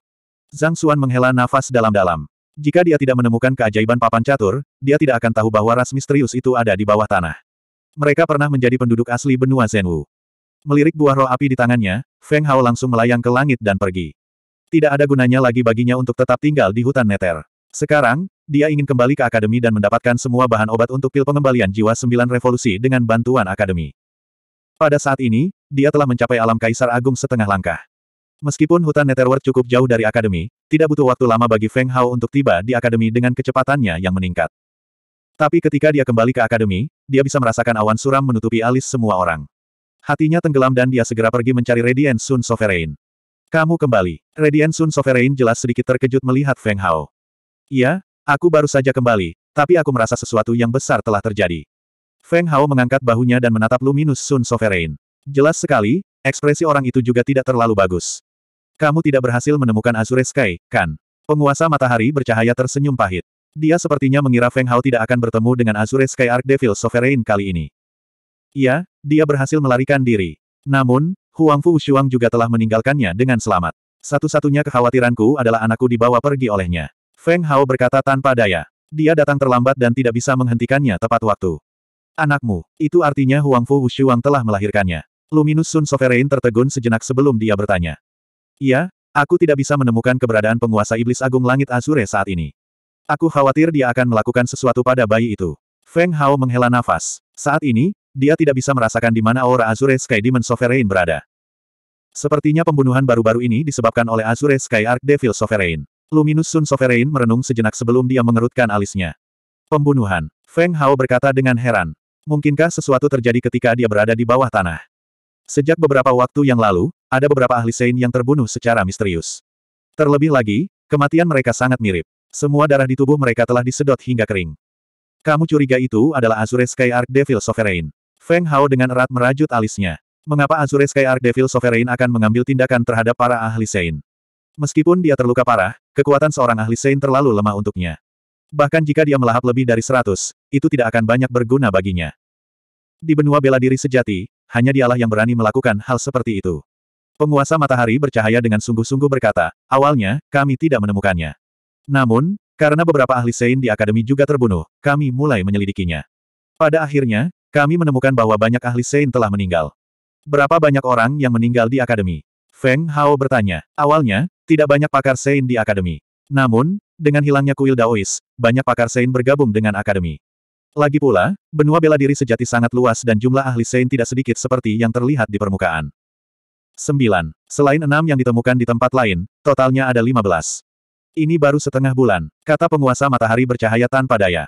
Zhang Xuan menghela nafas dalam-dalam. Jika dia tidak menemukan keajaiban papan catur, dia tidak akan tahu bahwa ras misterius itu ada di bawah tanah. Mereka pernah menjadi penduduk asli benua Zenwu. Melirik buah roh api di tangannya, Feng Hao langsung melayang ke langit dan pergi. Tidak ada gunanya lagi baginya untuk tetap tinggal di hutan neter. Sekarang, dia ingin kembali ke akademi dan mendapatkan semua bahan obat untuk pil pengembalian jiwa sembilan revolusi dengan bantuan akademi. Pada saat ini, dia telah mencapai alam kaisar agung setengah langkah. Meskipun hutan Netherworld cukup jauh dari akademi, tidak butuh waktu lama bagi Feng Hao untuk tiba di akademi dengan kecepatannya yang meningkat. Tapi ketika dia kembali ke akademi, dia bisa merasakan awan suram menutupi alis semua orang. Hatinya tenggelam dan dia segera pergi mencari Radiant Sun Sovereign. Kamu kembali. Radiant Sun Sovereign jelas sedikit terkejut melihat Feng Hao. Iya, aku baru saja kembali, tapi aku merasa sesuatu yang besar telah terjadi. Feng Hao mengangkat bahunya dan menatap Luminous Sun Sovereign. Jelas sekali, ekspresi orang itu juga tidak terlalu bagus. Kamu tidak berhasil menemukan Azure Sky, kan? Penguasa matahari bercahaya tersenyum pahit. Dia sepertinya mengira Feng Hao tidak akan bertemu dengan Azure Sky Arc Devil Sovereign kali ini. Iya, dia berhasil melarikan diri. Namun, Huang Fu Ushuang juga telah meninggalkannya dengan selamat. Satu-satunya kekhawatiranku adalah anakku dibawa pergi olehnya. Feng Hao berkata tanpa daya. Dia datang terlambat dan tidak bisa menghentikannya tepat waktu. Anakmu, itu artinya Huang Fu Shuang telah melahirkannya. Luminus Sun Sovereign tertegun sejenak sebelum dia bertanya. Iya, aku tidak bisa menemukan keberadaan penguasa iblis agung langit Azure saat ini. Aku khawatir dia akan melakukan sesuatu pada bayi itu. Feng Hao menghela nafas. Saat ini, dia tidak bisa merasakan di mana aura Azure Sky Demon Sovereign berada. Sepertinya pembunuhan baru-baru ini disebabkan oleh Azure Sky Arc Devil Sovereign. Luminous Sun Sovereign merenung sejenak sebelum dia mengerutkan alisnya. Pembunuhan. Feng Hao berkata dengan heran. Mungkinkah sesuatu terjadi ketika dia berada di bawah tanah? Sejak beberapa waktu yang lalu, ada beberapa ahli Sein yang terbunuh secara misterius. Terlebih lagi, kematian mereka sangat mirip. Semua darah di tubuh mereka telah disedot hingga kering. Kamu curiga itu adalah Azure Sky Arc Devil Sovereign. Feng Hao dengan erat merajut alisnya. Mengapa Azure Sky Arc Devil Sovereign akan mengambil tindakan terhadap para ahli Sein? Meskipun dia terluka parah, kekuatan seorang ahli Sein terlalu lemah untuknya. Bahkan jika dia melahap lebih dari seratus, itu tidak akan banyak berguna baginya. Di benua bela diri sejati, hanya dialah yang berani melakukan hal seperti itu. Penguasa matahari bercahaya dengan sungguh-sungguh berkata, awalnya, kami tidak menemukannya. Namun, karena beberapa ahli Sein di Akademi juga terbunuh, kami mulai menyelidikinya. Pada akhirnya, kami menemukan bahwa banyak ahli Sein telah meninggal. Berapa banyak orang yang meninggal di Akademi? Feng Hao bertanya. Awalnya, tidak banyak pakar Sein di Akademi. Namun, dengan hilangnya kuil Daois, banyak pakar Sein bergabung dengan Akademi. Lagi pula, benua bela diri sejati sangat luas dan jumlah ahli Sein tidak sedikit seperti yang terlihat di permukaan. 9. Selain enam yang ditemukan di tempat lain, totalnya ada 15. Ini baru setengah bulan, kata penguasa matahari bercahaya tanpa daya.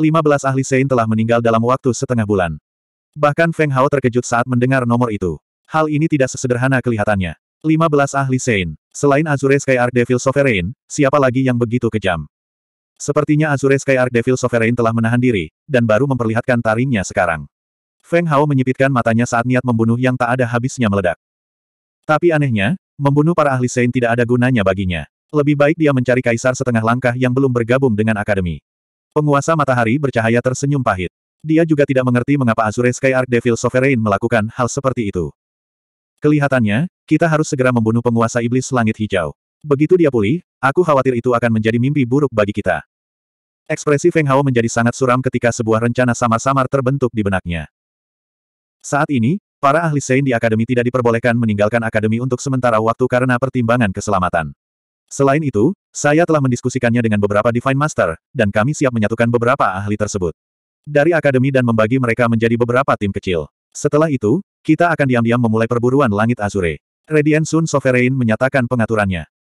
15 ahli Sein telah meninggal dalam waktu setengah bulan. Bahkan Feng Hao terkejut saat mendengar nomor itu. Hal ini tidak sesederhana kelihatannya. 15 ahli Sein. Selain Azure Sky Arc Devil Sovereign, siapa lagi yang begitu kejam? Sepertinya Azure Sky Arc Devil Sovereign telah menahan diri, dan baru memperlihatkan taringnya sekarang. Feng Hao menyipitkan matanya saat niat membunuh yang tak ada habisnya meledak. Tapi anehnya, membunuh para ahli Sein tidak ada gunanya baginya. Lebih baik dia mencari kaisar setengah langkah yang belum bergabung dengan akademi. Penguasa matahari bercahaya tersenyum pahit. Dia juga tidak mengerti mengapa Azure Sky Arc Devil Sovereign melakukan hal seperti itu. Kelihatannya, kita harus segera membunuh penguasa iblis langit hijau. Begitu dia pulih, aku khawatir itu akan menjadi mimpi buruk bagi kita. Ekspresi Feng Hao menjadi sangat suram ketika sebuah rencana samar-samar terbentuk di benaknya. Saat ini, para ahli Sein di Akademi tidak diperbolehkan meninggalkan Akademi untuk sementara waktu karena pertimbangan keselamatan. Selain itu, saya telah mendiskusikannya dengan beberapa Divine Master, dan kami siap menyatukan beberapa ahli tersebut. Dari akademi dan membagi mereka menjadi beberapa tim kecil. Setelah itu, kita akan diam-diam memulai perburuan langit Azure. Radiant Sun Sovereign menyatakan pengaturannya.